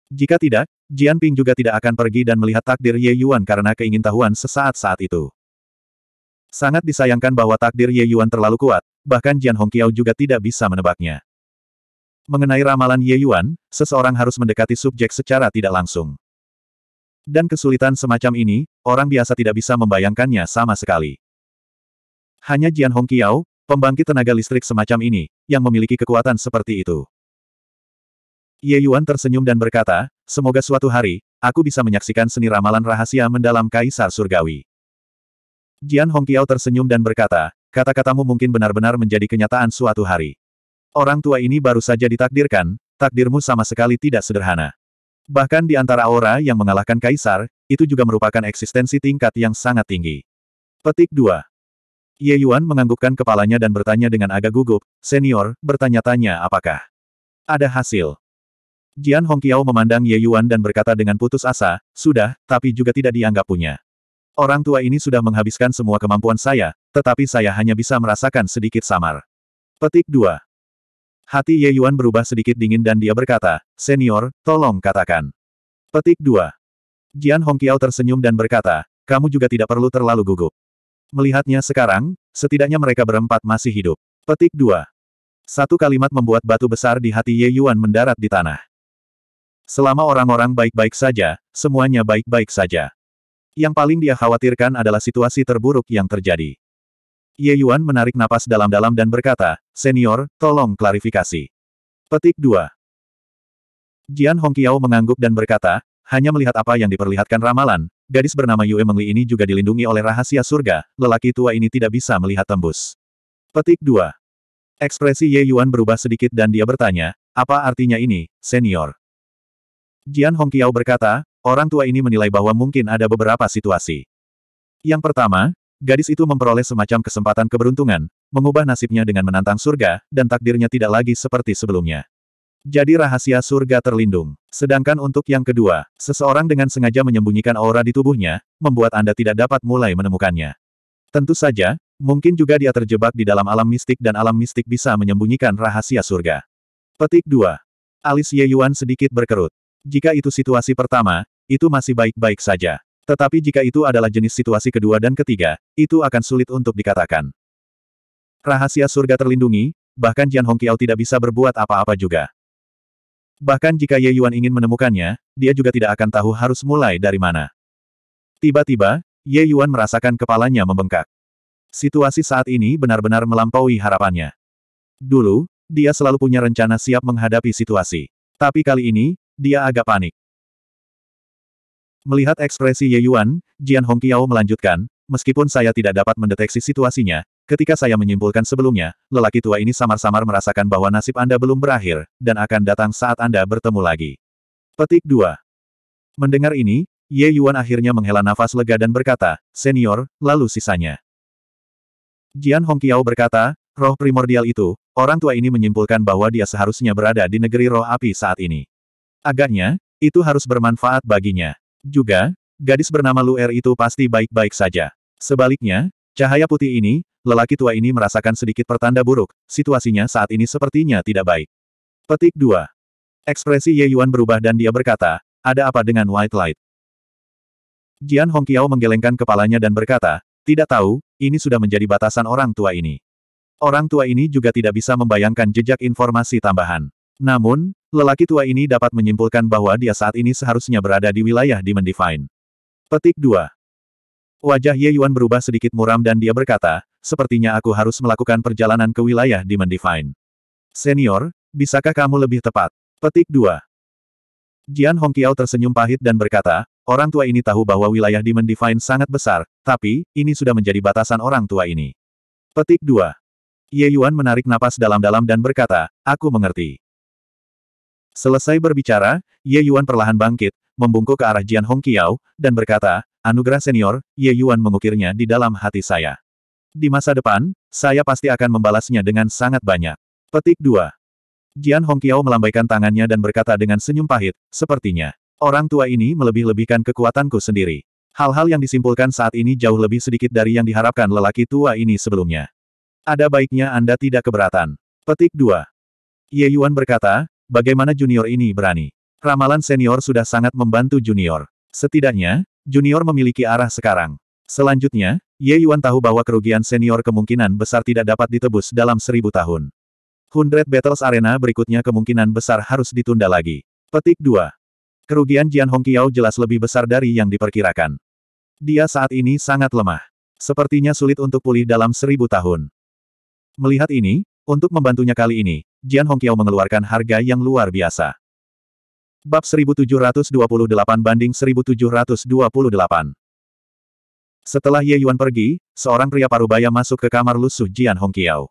Jika tidak, Jian Ping juga tidak akan pergi dan melihat takdir Ye Yuan karena keingintahuan sesaat saat itu. Sangat disayangkan bahwa takdir Ye Yuan terlalu kuat, bahkan Jian Hongqiao juga tidak bisa menebaknya. Mengenai ramalan Ye Yuan, seseorang harus mendekati subjek secara tidak langsung. Dan kesulitan semacam ini, orang biasa tidak bisa membayangkannya sama sekali. Hanya Jian Hongqiao, pembangkit tenaga listrik semacam ini, yang memiliki kekuatan seperti itu. Ye Yuan tersenyum dan berkata, semoga suatu hari, aku bisa menyaksikan seni ramalan rahasia mendalam Kaisar Surgawi. Jian Hongqiao tersenyum dan berkata, kata-katamu mungkin benar-benar menjadi kenyataan suatu hari. Orang tua ini baru saja ditakdirkan, takdirmu sama sekali tidak sederhana. Bahkan di antara aura yang mengalahkan Kaisar, itu juga merupakan eksistensi tingkat yang sangat tinggi. Petik 2. Ye Yuan menganggukkan kepalanya dan bertanya dengan agak gugup, Senior, bertanya-tanya apakah ada hasil. Jian Hongqiao memandang Ye Yuan dan berkata dengan putus asa, sudah, tapi juga tidak dianggap punya. Orang tua ini sudah menghabiskan semua kemampuan saya, tetapi saya hanya bisa merasakan sedikit samar. Petik 2. Hati Ye Yuan berubah sedikit dingin dan dia berkata, Senior, tolong katakan. Petik 2. Jian Hongqiao tersenyum dan berkata, kamu juga tidak perlu terlalu gugup. Melihatnya sekarang, setidaknya mereka berempat masih hidup. Petik 2. Satu kalimat membuat batu besar di hati Ye Yuan mendarat di tanah. Selama orang-orang baik-baik saja, semuanya baik-baik saja. Yang paling dia khawatirkan adalah situasi terburuk yang terjadi. Ye Yuan menarik napas dalam-dalam dan berkata, Senior, tolong klarifikasi. Petik 2. Jian Hongqiao mengangguk dan berkata, hanya melihat apa yang diperlihatkan ramalan, gadis bernama Yue Mengli ini juga dilindungi oleh rahasia surga, lelaki tua ini tidak bisa melihat tembus. Petik 2. Ekspresi Ye Yuan berubah sedikit dan dia bertanya, apa artinya ini, senior? Jian Hongqiao berkata, orang tua ini menilai bahwa mungkin ada beberapa situasi. Yang pertama, gadis itu memperoleh semacam kesempatan keberuntungan, mengubah nasibnya dengan menantang surga, dan takdirnya tidak lagi seperti sebelumnya. Jadi rahasia surga terlindung. Sedangkan untuk yang kedua, seseorang dengan sengaja menyembunyikan aura di tubuhnya, membuat Anda tidak dapat mulai menemukannya. Tentu saja, mungkin juga dia terjebak di dalam alam mistik dan alam mistik bisa menyembunyikan rahasia surga. Petik 2. Alis Ye Yuan sedikit berkerut. Jika itu situasi pertama, itu masih baik-baik saja. Tetapi jika itu adalah jenis situasi kedua dan ketiga, itu akan sulit untuk dikatakan. Rahasia surga terlindungi, bahkan Jian Hongqiao tidak bisa berbuat apa-apa juga. Bahkan jika Ye Yuan ingin menemukannya, dia juga tidak akan tahu harus mulai dari mana. Tiba-tiba, Ye Yuan merasakan kepalanya membengkak. Situasi saat ini benar-benar melampaui harapannya. Dulu, dia selalu punya rencana siap menghadapi situasi. Tapi kali ini, dia agak panik. Melihat ekspresi Ye Yuan, Jian Hongqiao melanjutkan, meskipun saya tidak dapat mendeteksi situasinya, ketika saya menyimpulkan sebelumnya, lelaki tua ini samar-samar merasakan bahwa nasib Anda belum berakhir, dan akan datang saat Anda bertemu lagi. Petik 2. Mendengar ini, Ye Yuan akhirnya menghela nafas lega dan berkata, senior, lalu sisanya. Jian Hongqiao berkata, roh primordial itu, orang tua ini menyimpulkan bahwa dia seharusnya berada di negeri roh api saat ini. Agaknya, itu harus bermanfaat baginya. Juga, gadis bernama Luer itu pasti baik-baik saja. Sebaliknya, cahaya putih ini, lelaki tua ini merasakan sedikit pertanda buruk, situasinya saat ini sepertinya tidak baik. Petik 2. Ekspresi Ye Yuan berubah dan dia berkata, ada apa dengan White Light? Jian Hongqiao menggelengkan kepalanya dan berkata, tidak tahu, ini sudah menjadi batasan orang tua ini. Orang tua ini juga tidak bisa membayangkan jejak informasi tambahan. Namun, lelaki tua ini dapat menyimpulkan bahwa dia saat ini seharusnya berada di wilayah Demon Divine. Petik 2. Wajah Ye Yuan berubah sedikit muram dan dia berkata, sepertinya aku harus melakukan perjalanan ke wilayah Demon Divine. Senior, bisakah kamu lebih tepat? Petik 2. Jian Hongqiao tersenyum pahit dan berkata, orang tua ini tahu bahwa wilayah Demon Divine sangat besar, tapi, ini sudah menjadi batasan orang tua ini. Petik 2. Ye Yuan menarik napas dalam-dalam dan berkata, aku mengerti. Selesai berbicara, Ye Yuan perlahan bangkit, membungkuk ke arah Jian Hong Kiao, dan berkata, Anugerah senior, Ye Yuan mengukirnya di dalam hati saya. Di masa depan, saya pasti akan membalasnya dengan sangat banyak. Petik 2. Jian Hong Kiao melambaikan tangannya dan berkata dengan senyum pahit, sepertinya, orang tua ini melebih-lebihkan kekuatanku sendiri. Hal-hal yang disimpulkan saat ini jauh lebih sedikit dari yang diharapkan lelaki tua ini sebelumnya. Ada baiknya Anda tidak keberatan. Petik 2. Ye Yuan berkata, Bagaimana junior ini berani? Ramalan senior sudah sangat membantu junior. Setidaknya, junior memiliki arah sekarang. Selanjutnya, Ye Yuan tahu bahwa kerugian senior kemungkinan besar tidak dapat ditebus dalam seribu tahun. Hundred Battles Arena berikutnya kemungkinan besar harus ditunda lagi. Petik 2. Kerugian Jian Hongqiao jelas lebih besar dari yang diperkirakan. Dia saat ini sangat lemah. Sepertinya sulit untuk pulih dalam seribu tahun. Melihat ini, untuk membantunya kali ini, Jian Hongqiao mengeluarkan harga yang luar biasa. Bab 1728 banding 1728 Setelah Ye Yuan pergi, seorang pria parubaya masuk ke kamar lusuh Jian Hongqiao.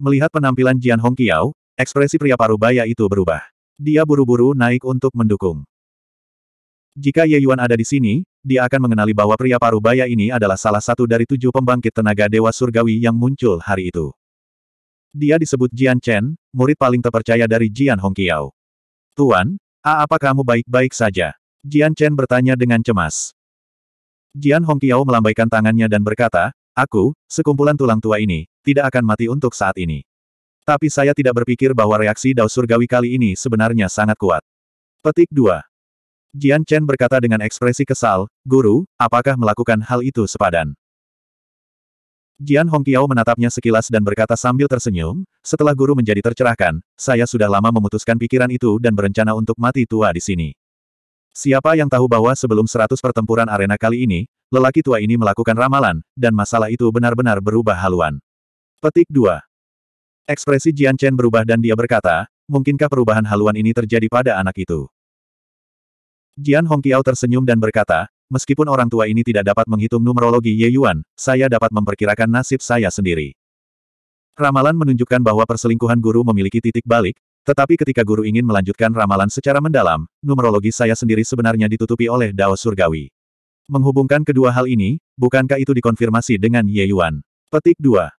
Melihat penampilan Jian Hongqiao, ekspresi pria parubaya itu berubah. Dia buru-buru naik untuk mendukung. Jika Ye Yuan ada di sini, dia akan mengenali bahwa pria parubaya ini adalah salah satu dari tujuh pembangkit tenaga Dewa Surgawi yang muncul hari itu. Dia disebut Jian Chen, murid paling terpercaya dari Jian Hongqiao. Tuan, A apa kamu baik-baik saja? Jian Chen bertanya dengan cemas. Jian Hongqiao melambaikan tangannya dan berkata, Aku, sekumpulan tulang tua ini, tidak akan mati untuk saat ini. Tapi saya tidak berpikir bahwa reaksi Dao Surgawi kali ini sebenarnya sangat kuat. Petik 2. Jian Chen berkata dengan ekspresi kesal, Guru, apakah melakukan hal itu sepadan? Jian Hongqiao menatapnya sekilas dan berkata sambil tersenyum, setelah guru menjadi tercerahkan, saya sudah lama memutuskan pikiran itu dan berencana untuk mati tua di sini. Siapa yang tahu bahwa sebelum seratus pertempuran arena kali ini, lelaki tua ini melakukan ramalan, dan masalah itu benar-benar berubah haluan. Petik 2. Ekspresi Jian Chen berubah dan dia berkata, mungkinkah perubahan haluan ini terjadi pada anak itu? Jian Hongqiao tersenyum dan berkata, Meskipun orang tua ini tidak dapat menghitung numerologi Ye Yuan, saya dapat memperkirakan nasib saya sendiri. Ramalan menunjukkan bahwa perselingkuhan guru memiliki titik balik, tetapi ketika guru ingin melanjutkan ramalan secara mendalam, numerologi saya sendiri sebenarnya ditutupi oleh Dao Surgawi. Menghubungkan kedua hal ini, bukankah itu dikonfirmasi dengan Ye Yuan? Petik 2.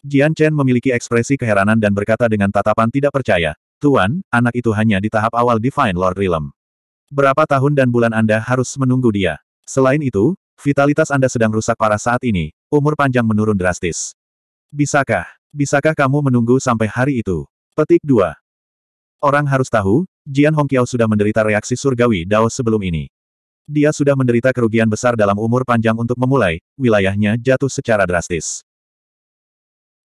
Jian Chen memiliki ekspresi keheranan dan berkata dengan tatapan tidak percaya, Tuan, anak itu hanya di tahap awal Divine Lord Realm. Berapa tahun dan bulan Anda harus menunggu dia. Selain itu, vitalitas Anda sedang rusak parah saat ini, umur panjang menurun drastis. Bisakah? Bisakah kamu menunggu sampai hari itu? Petik 2. Orang harus tahu, Jian Hongqiao sudah menderita reaksi surgawi Dao sebelum ini. Dia sudah menderita kerugian besar dalam umur panjang untuk memulai, wilayahnya jatuh secara drastis.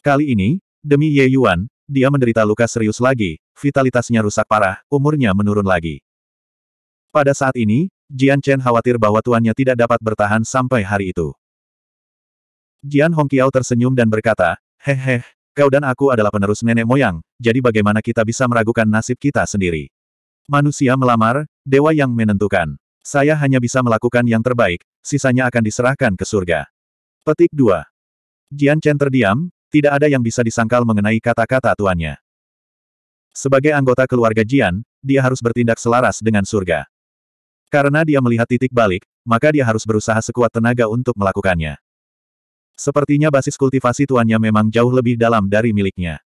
Kali ini, demi Ye Yuan, dia menderita luka serius lagi, vitalitasnya rusak parah, umurnya menurun lagi. Pada saat ini, Jian Chen khawatir bahwa tuannya tidak dapat bertahan sampai hari itu. Jian Hongqiao tersenyum dan berkata, hehe, kau dan aku adalah penerus nenek moyang, jadi bagaimana kita bisa meragukan nasib kita sendiri? Manusia melamar, dewa yang menentukan. Saya hanya bisa melakukan yang terbaik, sisanya akan diserahkan ke surga. Petik 2. Jian Chen terdiam, tidak ada yang bisa disangkal mengenai kata-kata tuannya. Sebagai anggota keluarga Jian, dia harus bertindak selaras dengan surga. Karena dia melihat titik balik, maka dia harus berusaha sekuat tenaga untuk melakukannya. Sepertinya basis kultivasi tuannya memang jauh lebih dalam dari miliknya.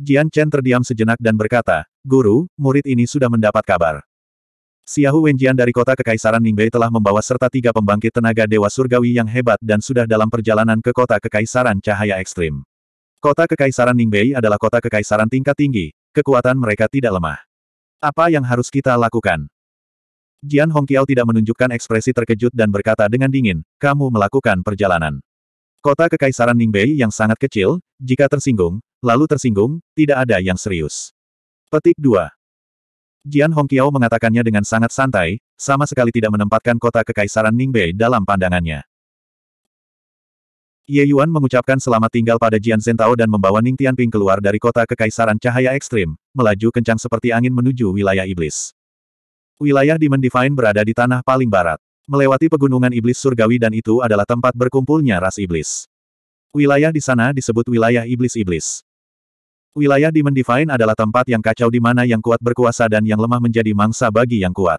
Jian Chen terdiam sejenak dan berkata, Guru, murid ini sudah mendapat kabar. Xiahu Wenjian dari kota Kekaisaran Ningbei telah membawa serta tiga pembangkit tenaga Dewa Surgawi yang hebat dan sudah dalam perjalanan ke kota Kekaisaran Cahaya Ekstrim. Kota Kekaisaran Ningbei adalah kota kekaisaran tingkat tinggi, kekuatan mereka tidak lemah. Apa yang harus kita lakukan? Jian Hongqiao tidak menunjukkan ekspresi terkejut dan berkata dengan dingin, kamu melakukan perjalanan. Kota Kekaisaran Ningbei yang sangat kecil, jika tersinggung, lalu tersinggung, tidak ada yang serius. Petik 2. Jian Hongqiao mengatakannya dengan sangat santai, sama sekali tidak menempatkan kota Kekaisaran Ningbei dalam pandangannya. Ye Yuan mengucapkan selamat tinggal pada Jian Zentao dan membawa Ning Tianping keluar dari kota Kekaisaran Cahaya Ekstrim, melaju kencang seperti angin menuju wilayah iblis. Wilayah Demon Divine berada di tanah paling barat. Melewati pegunungan iblis surgawi dan itu adalah tempat berkumpulnya ras iblis. Wilayah di sana disebut wilayah iblis-iblis. Wilayah Demon Divine adalah tempat yang kacau di mana yang kuat berkuasa dan yang lemah menjadi mangsa bagi yang kuat.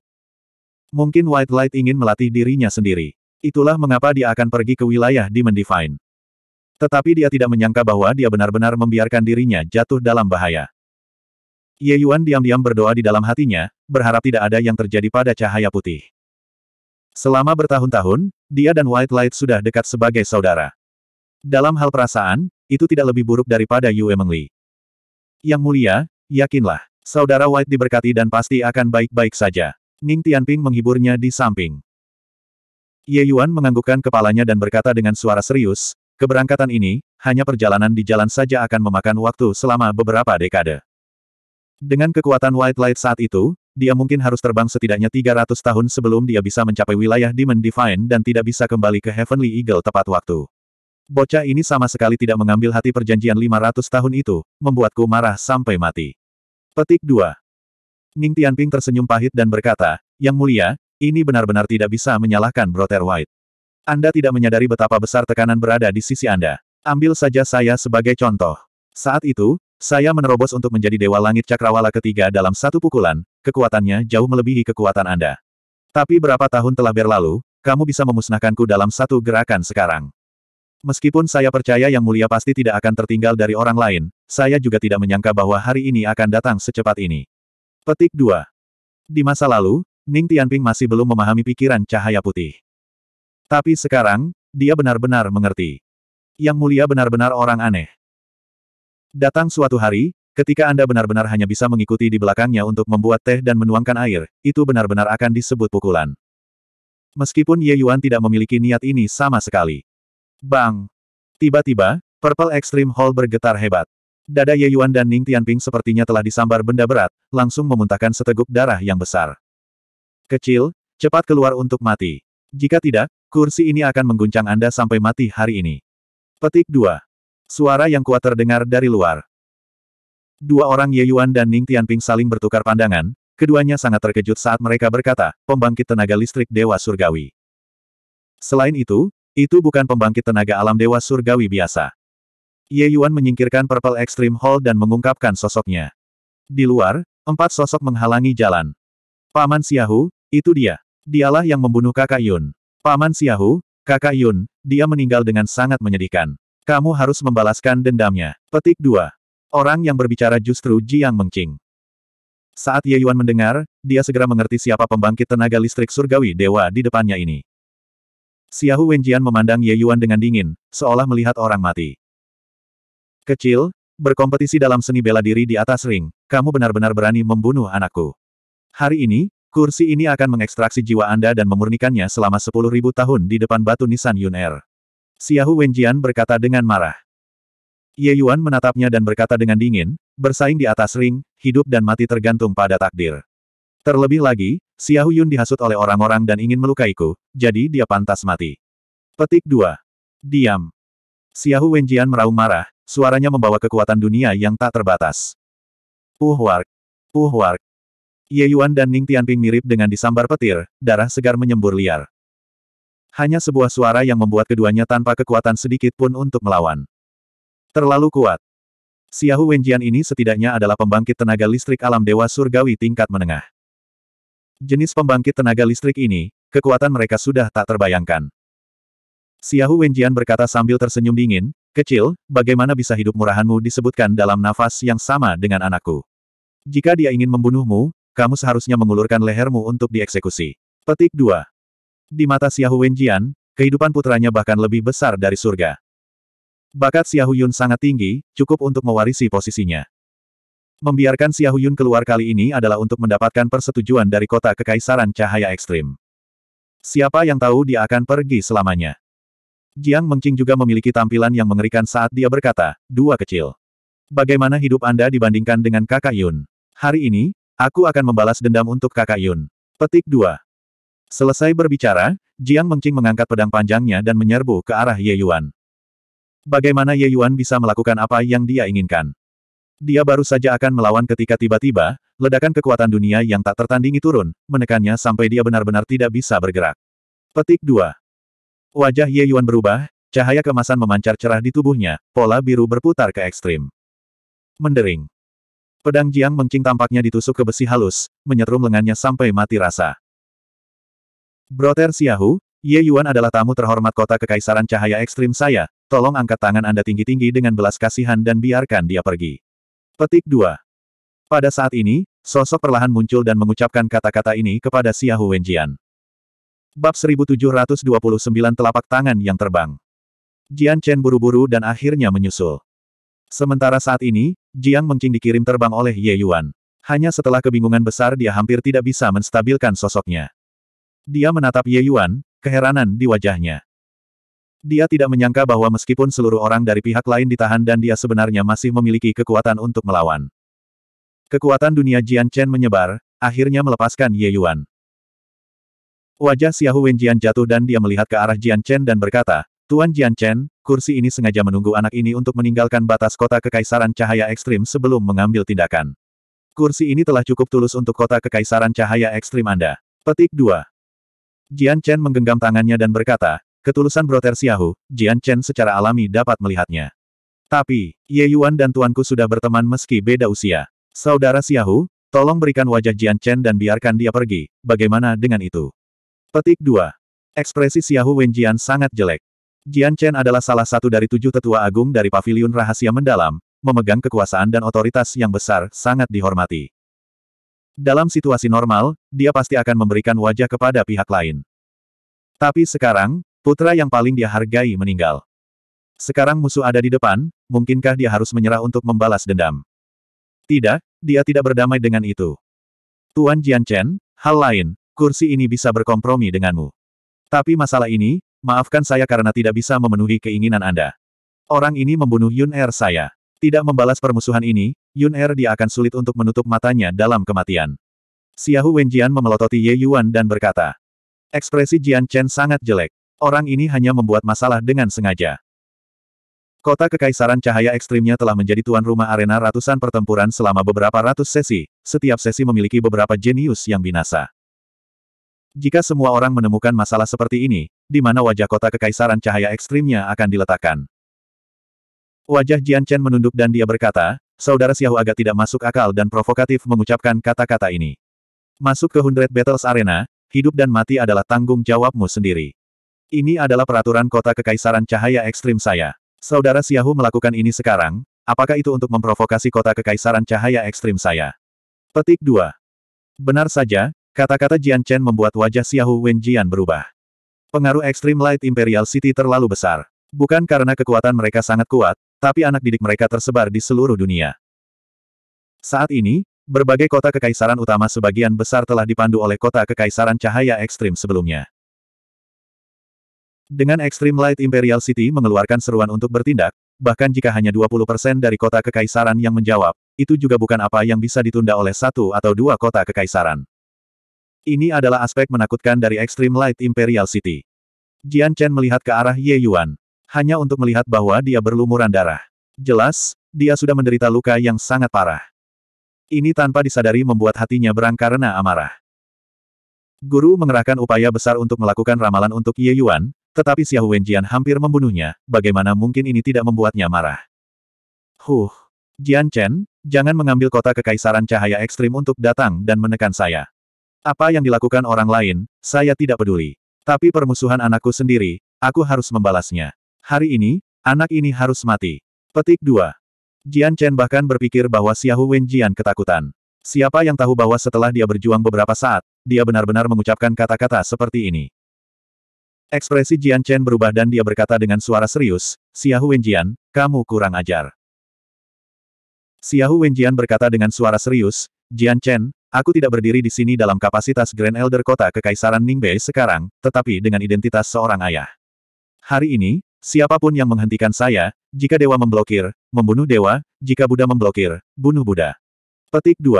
Mungkin White Light ingin melatih dirinya sendiri. Itulah mengapa dia akan pergi ke wilayah Demon Divine. Tetapi dia tidak menyangka bahwa dia benar-benar membiarkan dirinya jatuh dalam bahaya. Ye Yuan diam-diam berdoa di dalam hatinya, berharap tidak ada yang terjadi pada cahaya putih. Selama bertahun-tahun, dia dan White Light sudah dekat sebagai saudara. Dalam hal perasaan, itu tidak lebih buruk daripada Yue Mengli. Yang mulia, yakinlah, saudara White diberkati dan pasti akan baik-baik saja. Ning Tianping menghiburnya di samping. Ye Yuan menganggukkan kepalanya dan berkata dengan suara serius, keberangkatan ini, hanya perjalanan di jalan saja akan memakan waktu selama beberapa dekade. Dengan kekuatan White Light saat itu, dia mungkin harus terbang setidaknya 300 tahun sebelum dia bisa mencapai wilayah Demon Divine dan tidak bisa kembali ke Heavenly Eagle tepat waktu. Bocah ini sama sekali tidak mengambil hati perjanjian 500 tahun itu, membuatku marah sampai mati. Petik 2. Ning Tianping tersenyum pahit dan berkata, Yang mulia, ini benar-benar tidak bisa menyalahkan Brother White. Anda tidak menyadari betapa besar tekanan berada di sisi Anda. Ambil saja saya sebagai contoh. Saat itu, saya menerobos untuk menjadi Dewa Langit Cakrawala ketiga dalam satu pukulan, kekuatannya jauh melebihi kekuatan Anda. Tapi berapa tahun telah berlalu, kamu bisa memusnahkanku dalam satu gerakan sekarang. Meskipun saya percaya Yang Mulia pasti tidak akan tertinggal dari orang lain, saya juga tidak menyangka bahwa hari ini akan datang secepat ini. Petik 2. Di masa lalu, Ning Tianping masih belum memahami pikiran cahaya putih. Tapi sekarang, dia benar-benar mengerti. Yang Mulia benar-benar orang aneh. Datang suatu hari, ketika Anda benar-benar hanya bisa mengikuti di belakangnya untuk membuat teh dan menuangkan air, itu benar-benar akan disebut pukulan. Meskipun Ye Yuan tidak memiliki niat ini sama sekali. Bang! Tiba-tiba, Purple Extreme Hall bergetar hebat. Dada Ye Yuan dan Ning Tianping sepertinya telah disambar benda berat, langsung memuntahkan seteguk darah yang besar. Kecil, cepat keluar untuk mati. Jika tidak, kursi ini akan mengguncang Anda sampai mati hari ini. Petik 2. Suara yang kuat terdengar dari luar. Dua orang Ye Yuan dan Ning Tianping saling bertukar pandangan, keduanya sangat terkejut saat mereka berkata, pembangkit tenaga listrik Dewa Surgawi. Selain itu, itu bukan pembangkit tenaga alam Dewa Surgawi biasa. Ye Yuan menyingkirkan Purple Extreme Hall dan mengungkapkan sosoknya. Di luar, empat sosok menghalangi jalan. Paman Siahu, itu dia. Dialah yang membunuh kakak Yun. Paman Siahu, kakak Yun, dia meninggal dengan sangat menyedihkan. Kamu harus membalaskan dendamnya. Petik 2. Orang yang berbicara justru Jiang Mengqing. Saat Ye Yuan mendengar, dia segera mengerti siapa pembangkit tenaga listrik surgawi dewa di depannya ini. Xiahu Wenjian memandang Ye Yuan dengan dingin, seolah melihat orang mati. Kecil, berkompetisi dalam seni bela diri di atas ring, kamu benar-benar berani membunuh anakku. Hari ini, kursi ini akan mengekstraksi jiwa Anda dan memurnikannya selama 10.000 tahun di depan batu nisan Yun Er. Xiahu Wenjian berkata dengan marah. Ye Yuan menatapnya dan berkata dengan dingin, bersaing di atas ring, hidup dan mati tergantung pada takdir. Terlebih lagi, Xiahu Yun dihasut oleh orang-orang dan ingin melukaiku, jadi dia pantas mati. Petik 2. Diam. Xiahu Wenjian meraung marah, suaranya membawa kekuatan dunia yang tak terbatas. Uhwark. Uhwark. Ye Yuan dan Ning Tianping mirip dengan disambar petir, darah segar menyembur liar. Hanya sebuah suara yang membuat keduanya tanpa kekuatan sedikit pun untuk melawan. Terlalu kuat. Xiahu Wenjian ini setidaknya adalah pembangkit tenaga listrik alam dewa surgawi tingkat menengah. Jenis pembangkit tenaga listrik ini, kekuatan mereka sudah tak terbayangkan. Xiahu Wenjian berkata sambil tersenyum dingin, kecil, bagaimana bisa hidup murahanmu disebutkan dalam nafas yang sama dengan anakku. Jika dia ingin membunuhmu, kamu seharusnya mengulurkan lehermu untuk dieksekusi. Petik 2. Di mata Xiahu Wenjian, kehidupan putranya bahkan lebih besar dari surga. Bakat Xiahu Yun sangat tinggi, cukup untuk mewarisi posisinya. Membiarkan Xiahu Yun keluar kali ini adalah untuk mendapatkan persetujuan dari kota kekaisaran cahaya ekstrim. Siapa yang tahu dia akan pergi selamanya. Jiang Mengqing juga memiliki tampilan yang mengerikan saat dia berkata, dua kecil. Bagaimana hidup Anda dibandingkan dengan kakak Yun? Hari ini, aku akan membalas dendam untuk kakak Yun. Petik 2. Selesai berbicara, Jiang Mengqing mengangkat pedang panjangnya dan menyerbu ke arah Ye Yuan. Bagaimana Ye Yuan bisa melakukan apa yang dia inginkan? Dia baru saja akan melawan ketika tiba-tiba, ledakan kekuatan dunia yang tak tertandingi turun, menekannya sampai dia benar-benar tidak bisa bergerak. Petik 2. Wajah Ye Yuan berubah, cahaya kemasan memancar cerah di tubuhnya, pola biru berputar ke ekstrim. Mendering. Pedang Jiang Mengqing tampaknya ditusuk ke besi halus, menyetrum lengannya sampai mati rasa. Brother Xiahu, Ye Yuan adalah tamu terhormat kota kekaisaran cahaya ekstrim saya, tolong angkat tangan Anda tinggi-tinggi dengan belas kasihan dan biarkan dia pergi. Petik 2. Pada saat ini, sosok perlahan muncul dan mengucapkan kata-kata ini kepada Xiahu Wenjian. Bab 1729 Telapak Tangan Yang Terbang Jian Chen buru-buru dan akhirnya menyusul. Sementara saat ini, Jiang Mengqing dikirim terbang oleh Ye Yuan. Hanya setelah kebingungan besar dia hampir tidak bisa menstabilkan sosoknya. Dia menatap Ye Yuan, keheranan di wajahnya. Dia tidak menyangka bahwa meskipun seluruh orang dari pihak lain ditahan dan dia sebenarnya masih memiliki kekuatan untuk melawan. Kekuatan dunia Jian Chen menyebar, akhirnya melepaskan Ye Yuan. Wajah Xiahu Jian jatuh dan dia melihat ke arah Jian Chen dan berkata, Tuan Jian Chen, kursi ini sengaja menunggu anak ini untuk meninggalkan batas kota kekaisaran cahaya ekstrim sebelum mengambil tindakan. Kursi ini telah cukup tulus untuk kota kekaisaran cahaya ekstrim Anda. Petik 2. Jian Chen menggenggam tangannya dan berkata, ketulusan Brother Xiahu, Jian Chen secara alami dapat melihatnya. Tapi, Ye Yuan dan tuanku sudah berteman meski beda usia. Saudara Xiahu, tolong berikan wajah Jian Chen dan biarkan dia pergi, bagaimana dengan itu? Petik 2. Ekspresi Xiahu Jian sangat jelek. Jian Chen adalah salah satu dari tujuh tetua agung dari paviliun rahasia mendalam, memegang kekuasaan dan otoritas yang besar, sangat dihormati. Dalam situasi normal, dia pasti akan memberikan wajah kepada pihak lain. Tapi sekarang, putra yang paling dia hargai meninggal. Sekarang musuh ada di depan, mungkinkah dia harus menyerah untuk membalas dendam? Tidak, dia tidak berdamai dengan itu. Tuan Jian Chen, hal lain, kursi ini bisa berkompromi denganmu. Tapi masalah ini, maafkan saya karena tidak bisa memenuhi keinginan Anda. Orang ini membunuh Yun Er saya. Tidak membalas permusuhan ini, Yun Er dia akan sulit untuk menutup matanya dalam kematian. Xiahu Wenjian memelototi Ye Yuan dan berkata, Ekspresi Jian Chen sangat jelek. Orang ini hanya membuat masalah dengan sengaja. Kota Kekaisaran Cahaya Ekstrimnya telah menjadi tuan rumah arena ratusan pertempuran selama beberapa ratus sesi, setiap sesi memiliki beberapa jenius yang binasa. Jika semua orang menemukan masalah seperti ini, di mana wajah kota Kekaisaran Cahaya Ekstrimnya akan diletakkan? Wajah Jian Chen menunduk dan dia berkata, saudara Xiao agak tidak masuk akal dan provokatif mengucapkan kata-kata ini. Masuk ke Hundred Battles Arena, hidup dan mati adalah tanggung jawabmu sendiri. Ini adalah peraturan kota kekaisaran cahaya ekstrim saya. Saudara Xiao melakukan ini sekarang, apakah itu untuk memprovokasi kota kekaisaran cahaya ekstrim saya? Petik 2. Benar saja, kata-kata Jian Chen membuat wajah Xiao Jian berubah. Pengaruh Extreme Light Imperial City terlalu besar. Bukan karena kekuatan mereka sangat kuat, tapi anak didik mereka tersebar di seluruh dunia. Saat ini, berbagai kota kekaisaran utama sebagian besar telah dipandu oleh kota kekaisaran cahaya ekstrim sebelumnya. Dengan Extreme Light Imperial City mengeluarkan seruan untuk bertindak, bahkan jika hanya 20% dari kota kekaisaran yang menjawab, itu juga bukan apa yang bisa ditunda oleh satu atau dua kota kekaisaran. Ini adalah aspek menakutkan dari Extreme Light Imperial City. Jian Chen melihat ke arah Ye Yuan hanya untuk melihat bahwa dia berlumuran darah. Jelas, dia sudah menderita luka yang sangat parah. Ini tanpa disadari membuat hatinya berang karena amarah. Guru mengerahkan upaya besar untuk melakukan ramalan untuk Ye Yuan, tetapi Xiao Wenjian hampir membunuhnya, bagaimana mungkin ini tidak membuatnya marah. Huh, Jian Chen, jangan mengambil kota kekaisaran cahaya ekstrim untuk datang dan menekan saya. Apa yang dilakukan orang lain, saya tidak peduli. Tapi permusuhan anakku sendiri, aku harus membalasnya. Hari ini, anak ini harus mati. Petik 2. Jian Chen bahkan berpikir bahwa Xiahu Wen Jian ketakutan. Siapa yang tahu bahwa setelah dia berjuang beberapa saat, dia benar-benar mengucapkan kata-kata seperti ini. Ekspresi Jian Chen berubah dan dia berkata dengan suara serius, Xiahu Wen Jian, kamu kurang ajar. Xiahu Wen Jian berkata dengan suara serius, Jian Chen, Aku tidak berdiri di sini dalam kapasitas Grand Elder Kota Kekaisaran Ningbei sekarang, tetapi dengan identitas seorang ayah. Hari ini, Siapapun yang menghentikan saya, jika dewa memblokir, membunuh dewa, jika Buddha memblokir, bunuh Buddha. Petik 2.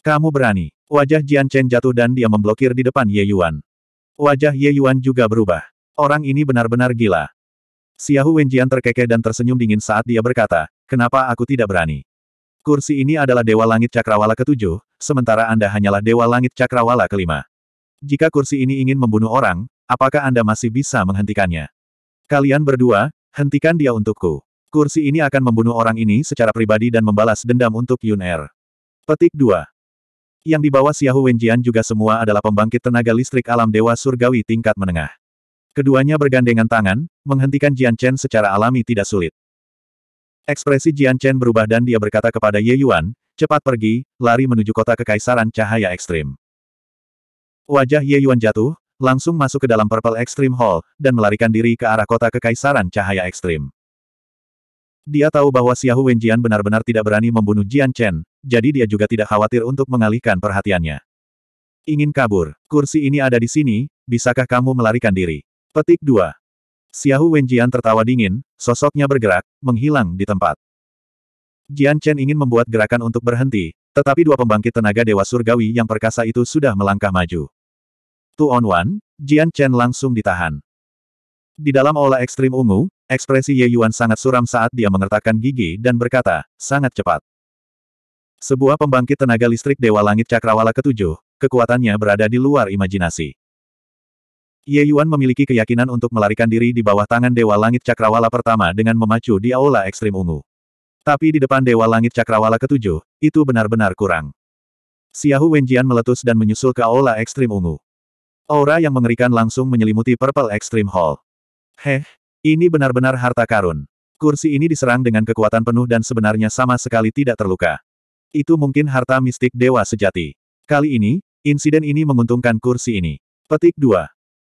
Kamu berani. Wajah Jian Chen jatuh dan dia memblokir di depan Ye Yuan. Wajah Ye Yuan juga berubah. Orang ini benar-benar gila. Xiahu Wenjian terkekeh dan tersenyum dingin saat dia berkata, kenapa aku tidak berani? Kursi ini adalah Dewa Langit Cakrawala ketujuh, sementara Anda hanyalah Dewa Langit Cakrawala kelima. Jika kursi ini ingin membunuh orang, apakah Anda masih bisa menghentikannya? Kalian berdua, hentikan dia untukku. Kursi ini akan membunuh orang ini secara pribadi dan membalas dendam untuk Yun Er. Petik 2. Yang di bawah Xiahu Wenjian juga semua adalah pembangkit tenaga listrik alam dewa surgawi tingkat menengah. Keduanya bergandengan tangan, menghentikan Jian Chen secara alami tidak sulit. Ekspresi Jian Chen berubah dan dia berkata kepada Ye Yuan, cepat pergi, lari menuju kota kekaisaran cahaya ekstrim. Wajah Ye Yuan jatuh, langsung masuk ke dalam Purple Extreme Hall, dan melarikan diri ke arah kota kekaisaran cahaya ekstrim. Dia tahu bahwa Xiahu Wenjian benar-benar tidak berani membunuh Jian Chen, jadi dia juga tidak khawatir untuk mengalihkan perhatiannya. Ingin kabur, kursi ini ada di sini, bisakah kamu melarikan diri? Petik 2. Xiahu Wenjian tertawa dingin, sosoknya bergerak, menghilang di tempat. Jian Chen ingin membuat gerakan untuk berhenti, tetapi dua pembangkit tenaga Dewa Surgawi yang perkasa itu sudah melangkah maju. Two on one, Jian Chen langsung ditahan. Di dalam aula ekstrim ungu, ekspresi Ye Yuan sangat suram saat dia mengertakkan gigi dan berkata, sangat cepat. Sebuah pembangkit tenaga listrik Dewa Langit Cakrawala ketujuh, kekuatannya berada di luar imajinasi. Ye Yuan memiliki keyakinan untuk melarikan diri di bawah tangan Dewa Langit Cakrawala pertama dengan memacu di aula ekstrim ungu. Tapi di depan Dewa Langit Cakrawala ketujuh, itu benar-benar kurang. Xiahu Wenjian meletus dan menyusul ke aula ekstrim ungu. Aura yang mengerikan langsung menyelimuti Purple Extreme Hall. Heh, ini benar-benar harta karun. Kursi ini diserang dengan kekuatan penuh dan sebenarnya sama sekali tidak terluka. Itu mungkin harta mistik dewa sejati. Kali ini, insiden ini menguntungkan kursi ini. Petik 2.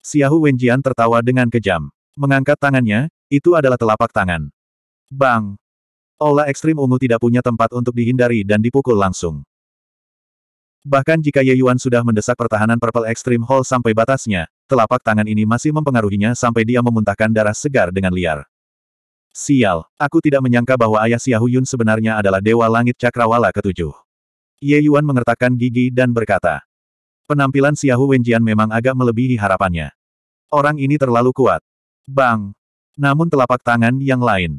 Xiahu Wenjian tertawa dengan kejam. Mengangkat tangannya, itu adalah telapak tangan. Bang! Ola ekstrim ungu tidak punya tempat untuk dihindari dan dipukul langsung. Bahkan jika Ye Yuan sudah mendesak pertahanan Purple Extreme Hall sampai batasnya, telapak tangan ini masih mempengaruhinya sampai dia memuntahkan darah segar dengan liar. Sial, aku tidak menyangka bahwa ayah Xiahu Yun sebenarnya adalah Dewa Langit Cakrawala ketujuh. Ye Yuan mengertakkan gigi dan berkata, penampilan Xiahu Wenjian memang agak melebihi harapannya. Orang ini terlalu kuat. Bang! Namun telapak tangan yang lain.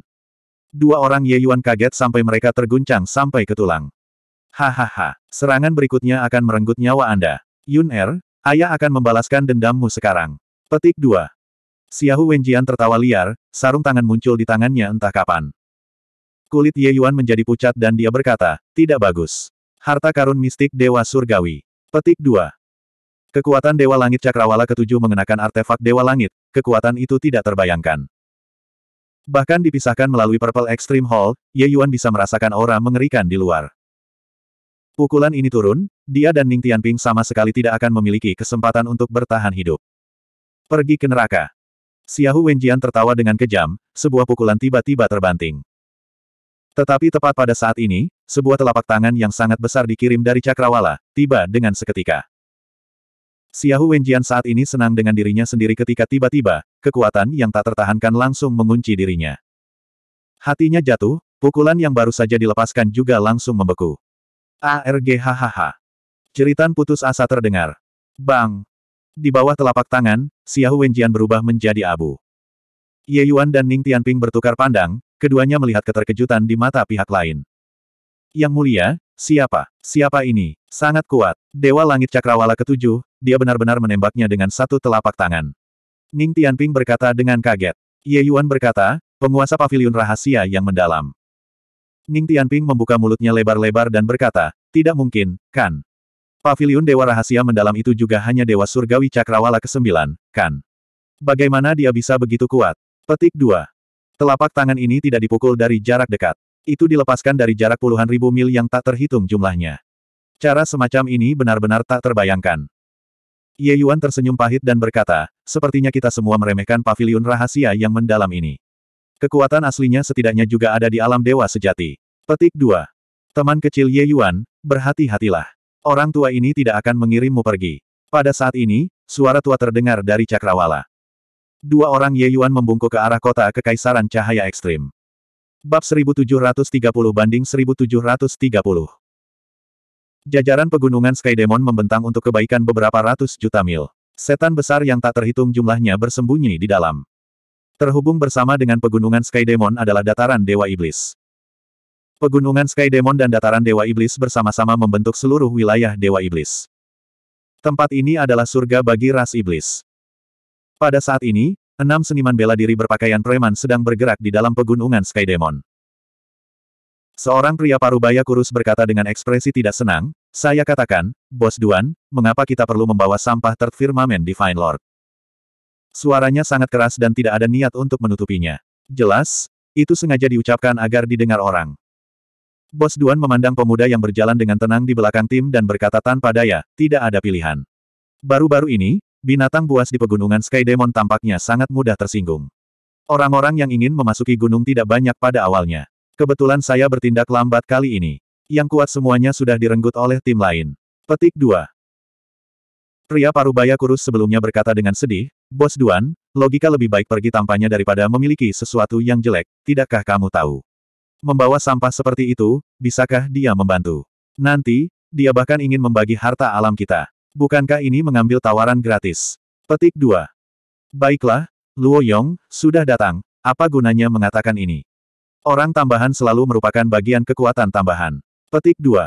Dua orang Ye Yuan kaget sampai mereka terguncang sampai ke tulang. Hahaha, serangan berikutnya akan merenggut nyawa Anda. Yun Er, ayah akan membalaskan dendammu sekarang. Petik 2. Xiahu Wenjian tertawa liar, sarung tangan muncul di tangannya entah kapan. Kulit Ye Yuan menjadi pucat dan dia berkata, tidak bagus. Harta karun mistik Dewa Surgawi. Petik 2. Kekuatan Dewa Langit Cakrawala ketujuh mengenakan artefak Dewa Langit, kekuatan itu tidak terbayangkan. Bahkan dipisahkan melalui Purple Extreme Hall, Ye Yuan bisa merasakan aura mengerikan di luar. Pukulan ini turun, dia dan Ning Tianping sama sekali tidak akan memiliki kesempatan untuk bertahan hidup. Pergi ke neraka. Xiahu Wenjian tertawa dengan kejam, sebuah pukulan tiba-tiba terbanting. Tetapi tepat pada saat ini, sebuah telapak tangan yang sangat besar dikirim dari Cakrawala, tiba dengan seketika. Xiahu Wenjian saat ini senang dengan dirinya sendiri ketika tiba-tiba, kekuatan yang tak tertahankan langsung mengunci dirinya. Hatinya jatuh, pukulan yang baru saja dilepaskan juga langsung membeku. ARGHHH. Jeritan putus asa terdengar. Bang! Di bawah telapak tangan, Xiao Wenjian berubah menjadi abu. Ye Yuan dan Ning Tianping bertukar pandang, keduanya melihat keterkejutan di mata pihak lain. Yang mulia, siapa? Siapa ini? Sangat kuat. Dewa Langit Cakrawala ketujuh, dia benar-benar menembaknya dengan satu telapak tangan. Ning Tianping berkata dengan kaget. Ye Yuan berkata, penguasa pavilion rahasia yang mendalam. Ning Tianping membuka mulutnya lebar-lebar dan berkata, tidak mungkin, kan? Paviliun Dewa Rahasia mendalam itu juga hanya Dewa Surgawi Cakrawala ke-9, kan? Bagaimana dia bisa begitu kuat? Petik 2. Telapak tangan ini tidak dipukul dari jarak dekat. Itu dilepaskan dari jarak puluhan ribu mil yang tak terhitung jumlahnya. Cara semacam ini benar-benar tak terbayangkan. Ye Yuan tersenyum pahit dan berkata, sepertinya kita semua meremehkan pavilion rahasia yang mendalam ini. Kekuatan aslinya setidaknya juga ada di alam dewa sejati. Petik 2. Teman kecil Ye Yuan, berhati-hatilah. Orang tua ini tidak akan mengirimmu pergi. Pada saat ini, suara tua terdengar dari cakrawala. Dua orang Ye Yuan membungkuk ke arah kota kekaisaran cahaya ekstrim. Bab 1730 banding 1730. Jajaran pegunungan Sky Demon membentang untuk kebaikan beberapa ratus juta mil. Setan besar yang tak terhitung jumlahnya bersembunyi di dalam. Terhubung bersama dengan Pegunungan Sky Demon adalah dataran Dewa Iblis. Pegunungan Sky Demon dan dataran Dewa Iblis bersama-sama membentuk seluruh wilayah Dewa Iblis. Tempat ini adalah surga bagi ras iblis. Pada saat ini, enam seniman bela diri berpakaian preman sedang bergerak di dalam pegunungan Sky Demon. Seorang pria parubaya kurus berkata dengan ekspresi tidak senang, saya katakan, Bos Duan, mengapa kita perlu membawa sampah Third Firmament Divine Lord? Suaranya sangat keras dan tidak ada niat untuk menutupinya. Jelas, itu sengaja diucapkan agar didengar orang. Bos Duan memandang pemuda yang berjalan dengan tenang di belakang tim dan berkata tanpa daya, tidak ada pilihan. Baru-baru ini, binatang buas di pegunungan Sky Demon tampaknya sangat mudah tersinggung. Orang-orang yang ingin memasuki gunung tidak banyak pada awalnya. Kebetulan saya bertindak lambat kali ini. Yang kuat semuanya sudah direnggut oleh tim lain. Petik 2. Pria parubaya kurus sebelumnya berkata dengan sedih, Bos Duan, logika lebih baik pergi tampaknya daripada memiliki sesuatu yang jelek, tidakkah kamu tahu? Membawa sampah seperti itu, bisakah dia membantu? Nanti, dia bahkan ingin membagi harta alam kita. Bukankah ini mengambil tawaran gratis? Petik 2. Baiklah, Luo Yong, sudah datang, apa gunanya mengatakan ini? Orang tambahan selalu merupakan bagian kekuatan tambahan. Petik 2.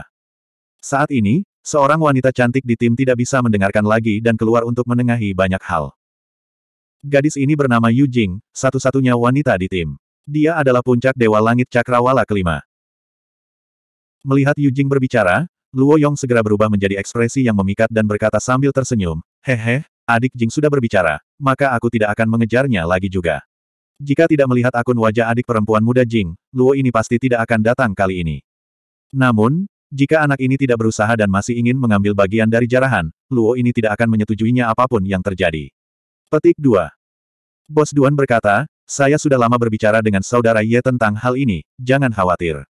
Saat ini, seorang wanita cantik di tim tidak bisa mendengarkan lagi dan keluar untuk menengahi banyak hal. Gadis ini bernama Yu Jing, satu-satunya wanita di tim. Dia adalah puncak Dewa Langit Cakrawala kelima. Melihat Yu Jing berbicara, Luo Yong segera berubah menjadi ekspresi yang memikat dan berkata sambil tersenyum, Hehe, adik Jing sudah berbicara, maka aku tidak akan mengejarnya lagi juga. Jika tidak melihat akun wajah adik perempuan muda Jing, Luo ini pasti tidak akan datang kali ini. Namun, jika anak ini tidak berusaha dan masih ingin mengambil bagian dari jarahan, Luo ini tidak akan menyetujuinya apapun yang terjadi. Petik 2. Bos Duan berkata, saya sudah lama berbicara dengan saudara Ye tentang hal ini, jangan khawatir.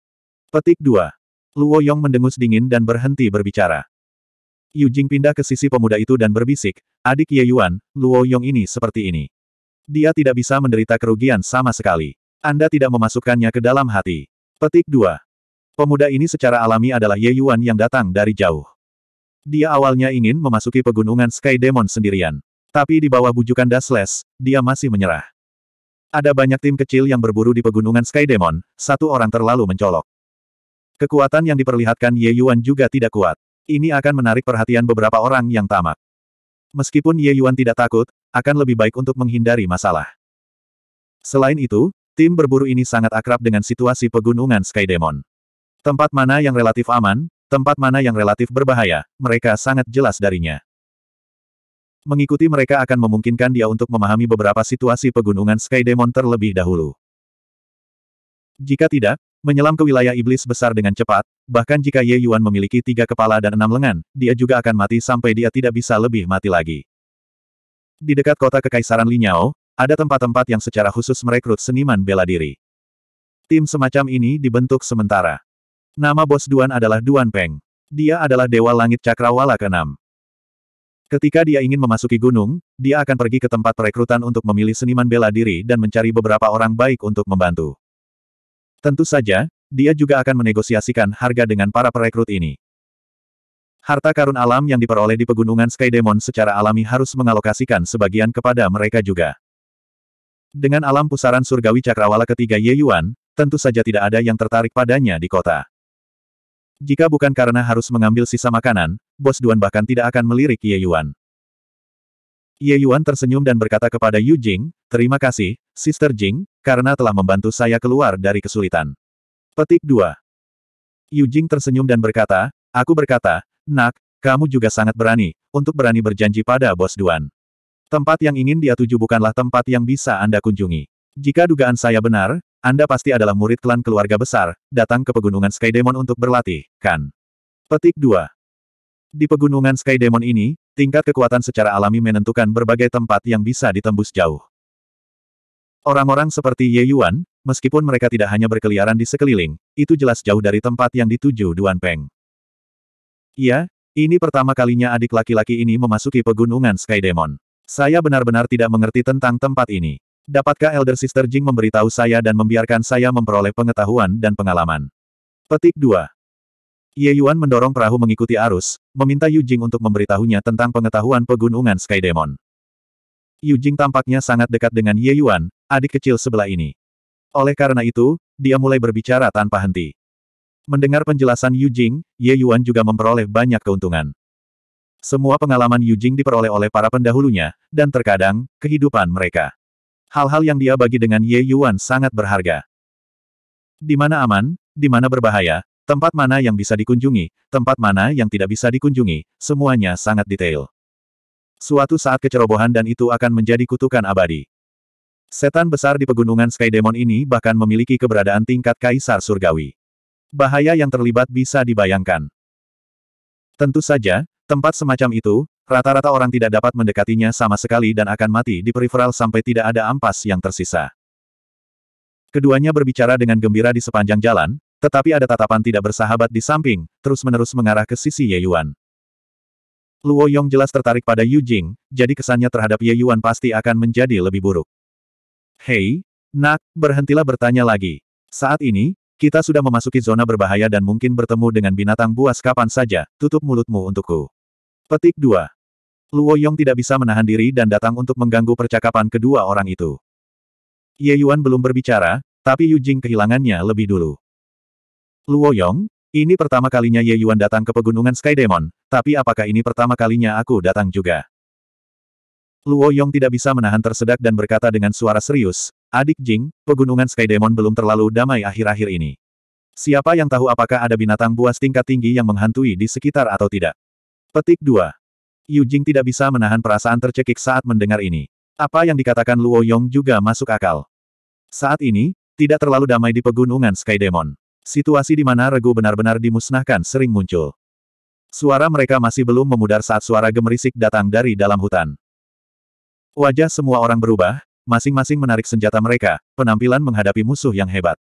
Petik 2. Luo Yong mendengus dingin dan berhenti berbicara. Yu Jing pindah ke sisi pemuda itu dan berbisik, adik Ye Yuan, Luo Yong ini seperti ini. Dia tidak bisa menderita kerugian sama sekali. Anda tidak memasukkannya ke dalam hati. Petik 2. Pemuda ini secara alami adalah Ye Yuan yang datang dari jauh. Dia awalnya ingin memasuki pegunungan Sky Demon sendirian. Tapi di bawah bujukan Dasles, dia masih menyerah. Ada banyak tim kecil yang berburu di pegunungan Sky Demon, satu orang terlalu mencolok. Kekuatan yang diperlihatkan Ye Yuan juga tidak kuat. Ini akan menarik perhatian beberapa orang yang tamak. Meskipun Ye Yuan tidak takut, akan lebih baik untuk menghindari masalah. Selain itu, tim berburu ini sangat akrab dengan situasi pegunungan Sky Demon. Tempat mana yang relatif aman, tempat mana yang relatif berbahaya, mereka sangat jelas darinya. Mengikuti mereka akan memungkinkan dia untuk memahami beberapa situasi pegunungan Sky Demon terlebih dahulu. Jika tidak, menyelam ke wilayah iblis besar dengan cepat, bahkan jika Ye Yuan memiliki tiga kepala dan enam lengan, dia juga akan mati sampai dia tidak bisa lebih mati lagi. Di dekat kota Kekaisaran Linyao, ada tempat-tempat yang secara khusus merekrut seniman bela diri. Tim semacam ini dibentuk sementara. Nama bos Duan adalah Duan Peng. Dia adalah Dewa Langit Cakrawala ke-6. Ketika dia ingin memasuki gunung, dia akan pergi ke tempat perekrutan untuk memilih seniman bela diri dan mencari beberapa orang baik untuk membantu. Tentu saja, dia juga akan menegosiasikan harga dengan para perekrut ini. Harta karun alam yang diperoleh di pegunungan Sky Demon secara alami harus mengalokasikan sebagian kepada mereka juga. Dengan alam pusaran surgawi cakrawala ketiga Ye Yuan, tentu saja tidak ada yang tertarik padanya di kota. Jika bukan karena harus mengambil sisa makanan, Bos Duan bahkan tidak akan melirik Ye Yuan. Ye Yuan tersenyum dan berkata kepada Yu Jing, terima kasih, Sister Jing, karena telah membantu saya keluar dari kesulitan. Petik 2. Yu Jing tersenyum dan berkata, aku berkata, nak, kamu juga sangat berani, untuk berani berjanji pada Bos Duan. Tempat yang ingin dia tuju bukanlah tempat yang bisa Anda kunjungi. Jika dugaan saya benar, Anda pasti adalah murid klan keluarga besar, datang ke pegunungan Sky Demon untuk berlatih, kan? Petik 2. Di pegunungan Sky Demon ini, tingkat kekuatan secara alami menentukan berbagai tempat yang bisa ditembus jauh. Orang-orang seperti Ye Yuan, meskipun mereka tidak hanya berkeliaran di sekeliling, itu jelas jauh dari tempat yang dituju Duan Peng. Iya, ini pertama kalinya adik laki-laki ini memasuki pegunungan Sky Demon. Saya benar-benar tidak mengerti tentang tempat ini. Dapatkah Elder Sister Jing memberitahu saya dan membiarkan saya memperoleh pengetahuan dan pengalaman? Petik 2. Ye Yuan mendorong perahu mengikuti arus, meminta Yu Jing untuk memberitahunya tentang pengetahuan pegunungan Sky Demon. Yu Jing tampaknya sangat dekat dengan Ye Yuan, adik kecil sebelah ini. Oleh karena itu, dia mulai berbicara tanpa henti. Mendengar penjelasan Yu Jing, Ye Yuan juga memperoleh banyak keuntungan. Semua pengalaman Yu Jing diperoleh oleh para pendahulunya, dan terkadang, kehidupan mereka. Hal-hal yang dia bagi dengan Ye Yuan sangat berharga. Di mana aman, di mana berbahaya, Tempat mana yang bisa dikunjungi, tempat mana yang tidak bisa dikunjungi, semuanya sangat detail. Suatu saat kecerobohan dan itu akan menjadi kutukan abadi. Setan besar di pegunungan Sky Demon ini bahkan memiliki keberadaan tingkat Kaisar Surgawi. Bahaya yang terlibat bisa dibayangkan. Tentu saja, tempat semacam itu, rata-rata orang tidak dapat mendekatinya sama sekali dan akan mati di peripheral sampai tidak ada ampas yang tersisa. Keduanya berbicara dengan gembira di sepanjang jalan, tetapi ada tatapan tidak bersahabat di samping, terus-menerus mengarah ke sisi Ye Yuan. Luo Yong jelas tertarik pada Yu Jing, jadi kesannya terhadap Ye Yuan pasti akan menjadi lebih buruk. Hei, nak, berhentilah bertanya lagi. Saat ini, kita sudah memasuki zona berbahaya dan mungkin bertemu dengan binatang buas kapan saja, tutup mulutmu untukku. Petik 2. Luo Yong tidak bisa menahan diri dan datang untuk mengganggu percakapan kedua orang itu. Ye Yuan belum berbicara, tapi Yu Jing kehilangannya lebih dulu. Luo Yong, ini pertama kalinya Ye Yuan datang ke pegunungan Sky Demon, tapi apakah ini pertama kalinya aku datang juga? Luo Yong tidak bisa menahan tersedak dan berkata dengan suara serius, Adik Jing, pegunungan Sky Demon belum terlalu damai akhir-akhir ini. Siapa yang tahu apakah ada binatang buas tingkat tinggi yang menghantui di sekitar atau tidak? Petik 2. Yu Jing tidak bisa menahan perasaan tercekik saat mendengar ini. Apa yang dikatakan Luo Yong juga masuk akal. Saat ini, tidak terlalu damai di pegunungan Sky Demon. Situasi di mana regu benar-benar dimusnahkan sering muncul. Suara mereka masih belum memudar saat suara gemerisik datang dari dalam hutan. Wajah semua orang berubah, masing-masing menarik senjata mereka, penampilan menghadapi musuh yang hebat.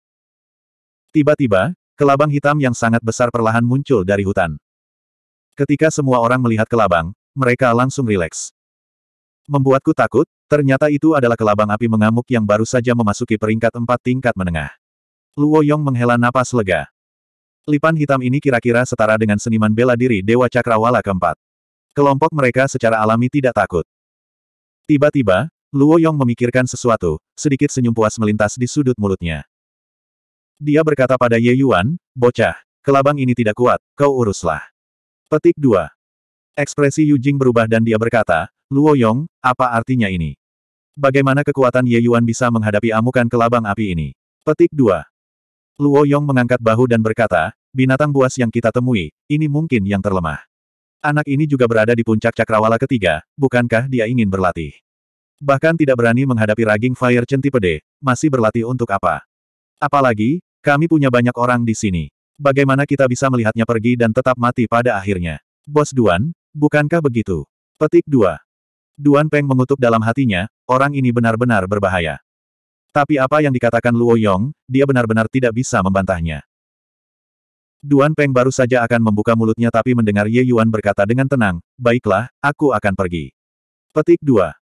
Tiba-tiba, kelabang hitam yang sangat besar perlahan muncul dari hutan. Ketika semua orang melihat kelabang, mereka langsung rileks. Membuatku takut, ternyata itu adalah kelabang api mengamuk yang baru saja memasuki peringkat empat tingkat menengah. Luo Yong menghela napas lega. Lipan hitam ini kira-kira setara dengan seniman bela diri Dewa Cakrawala keempat. Kelompok mereka secara alami tidak takut. Tiba-tiba, Luo Yong memikirkan sesuatu, sedikit senyum puas melintas di sudut mulutnya. Dia berkata pada Ye Yuan, bocah, kelabang ini tidak kuat, kau uruslah. Petik 2. Ekspresi Yu Jing berubah dan dia berkata, Luo Yong, apa artinya ini? Bagaimana kekuatan Ye Yuan bisa menghadapi amukan kelabang api ini? Petik 2. Luo Yong mengangkat bahu dan berkata, binatang buas yang kita temui, ini mungkin yang terlemah. Anak ini juga berada di puncak cakrawala ketiga, bukankah dia ingin berlatih? Bahkan tidak berani menghadapi raging fire centipede, masih berlatih untuk apa? Apalagi, kami punya banyak orang di sini. Bagaimana kita bisa melihatnya pergi dan tetap mati pada akhirnya? Bos Duan, bukankah begitu? Petik 2. Duan Peng mengutuk dalam hatinya, orang ini benar-benar berbahaya. Tapi apa yang dikatakan Luo Yong, dia benar-benar tidak bisa membantahnya. Duan Peng baru saja akan membuka mulutnya tapi mendengar Ye Yuan berkata dengan tenang, Baiklah, aku akan pergi. Petik 2.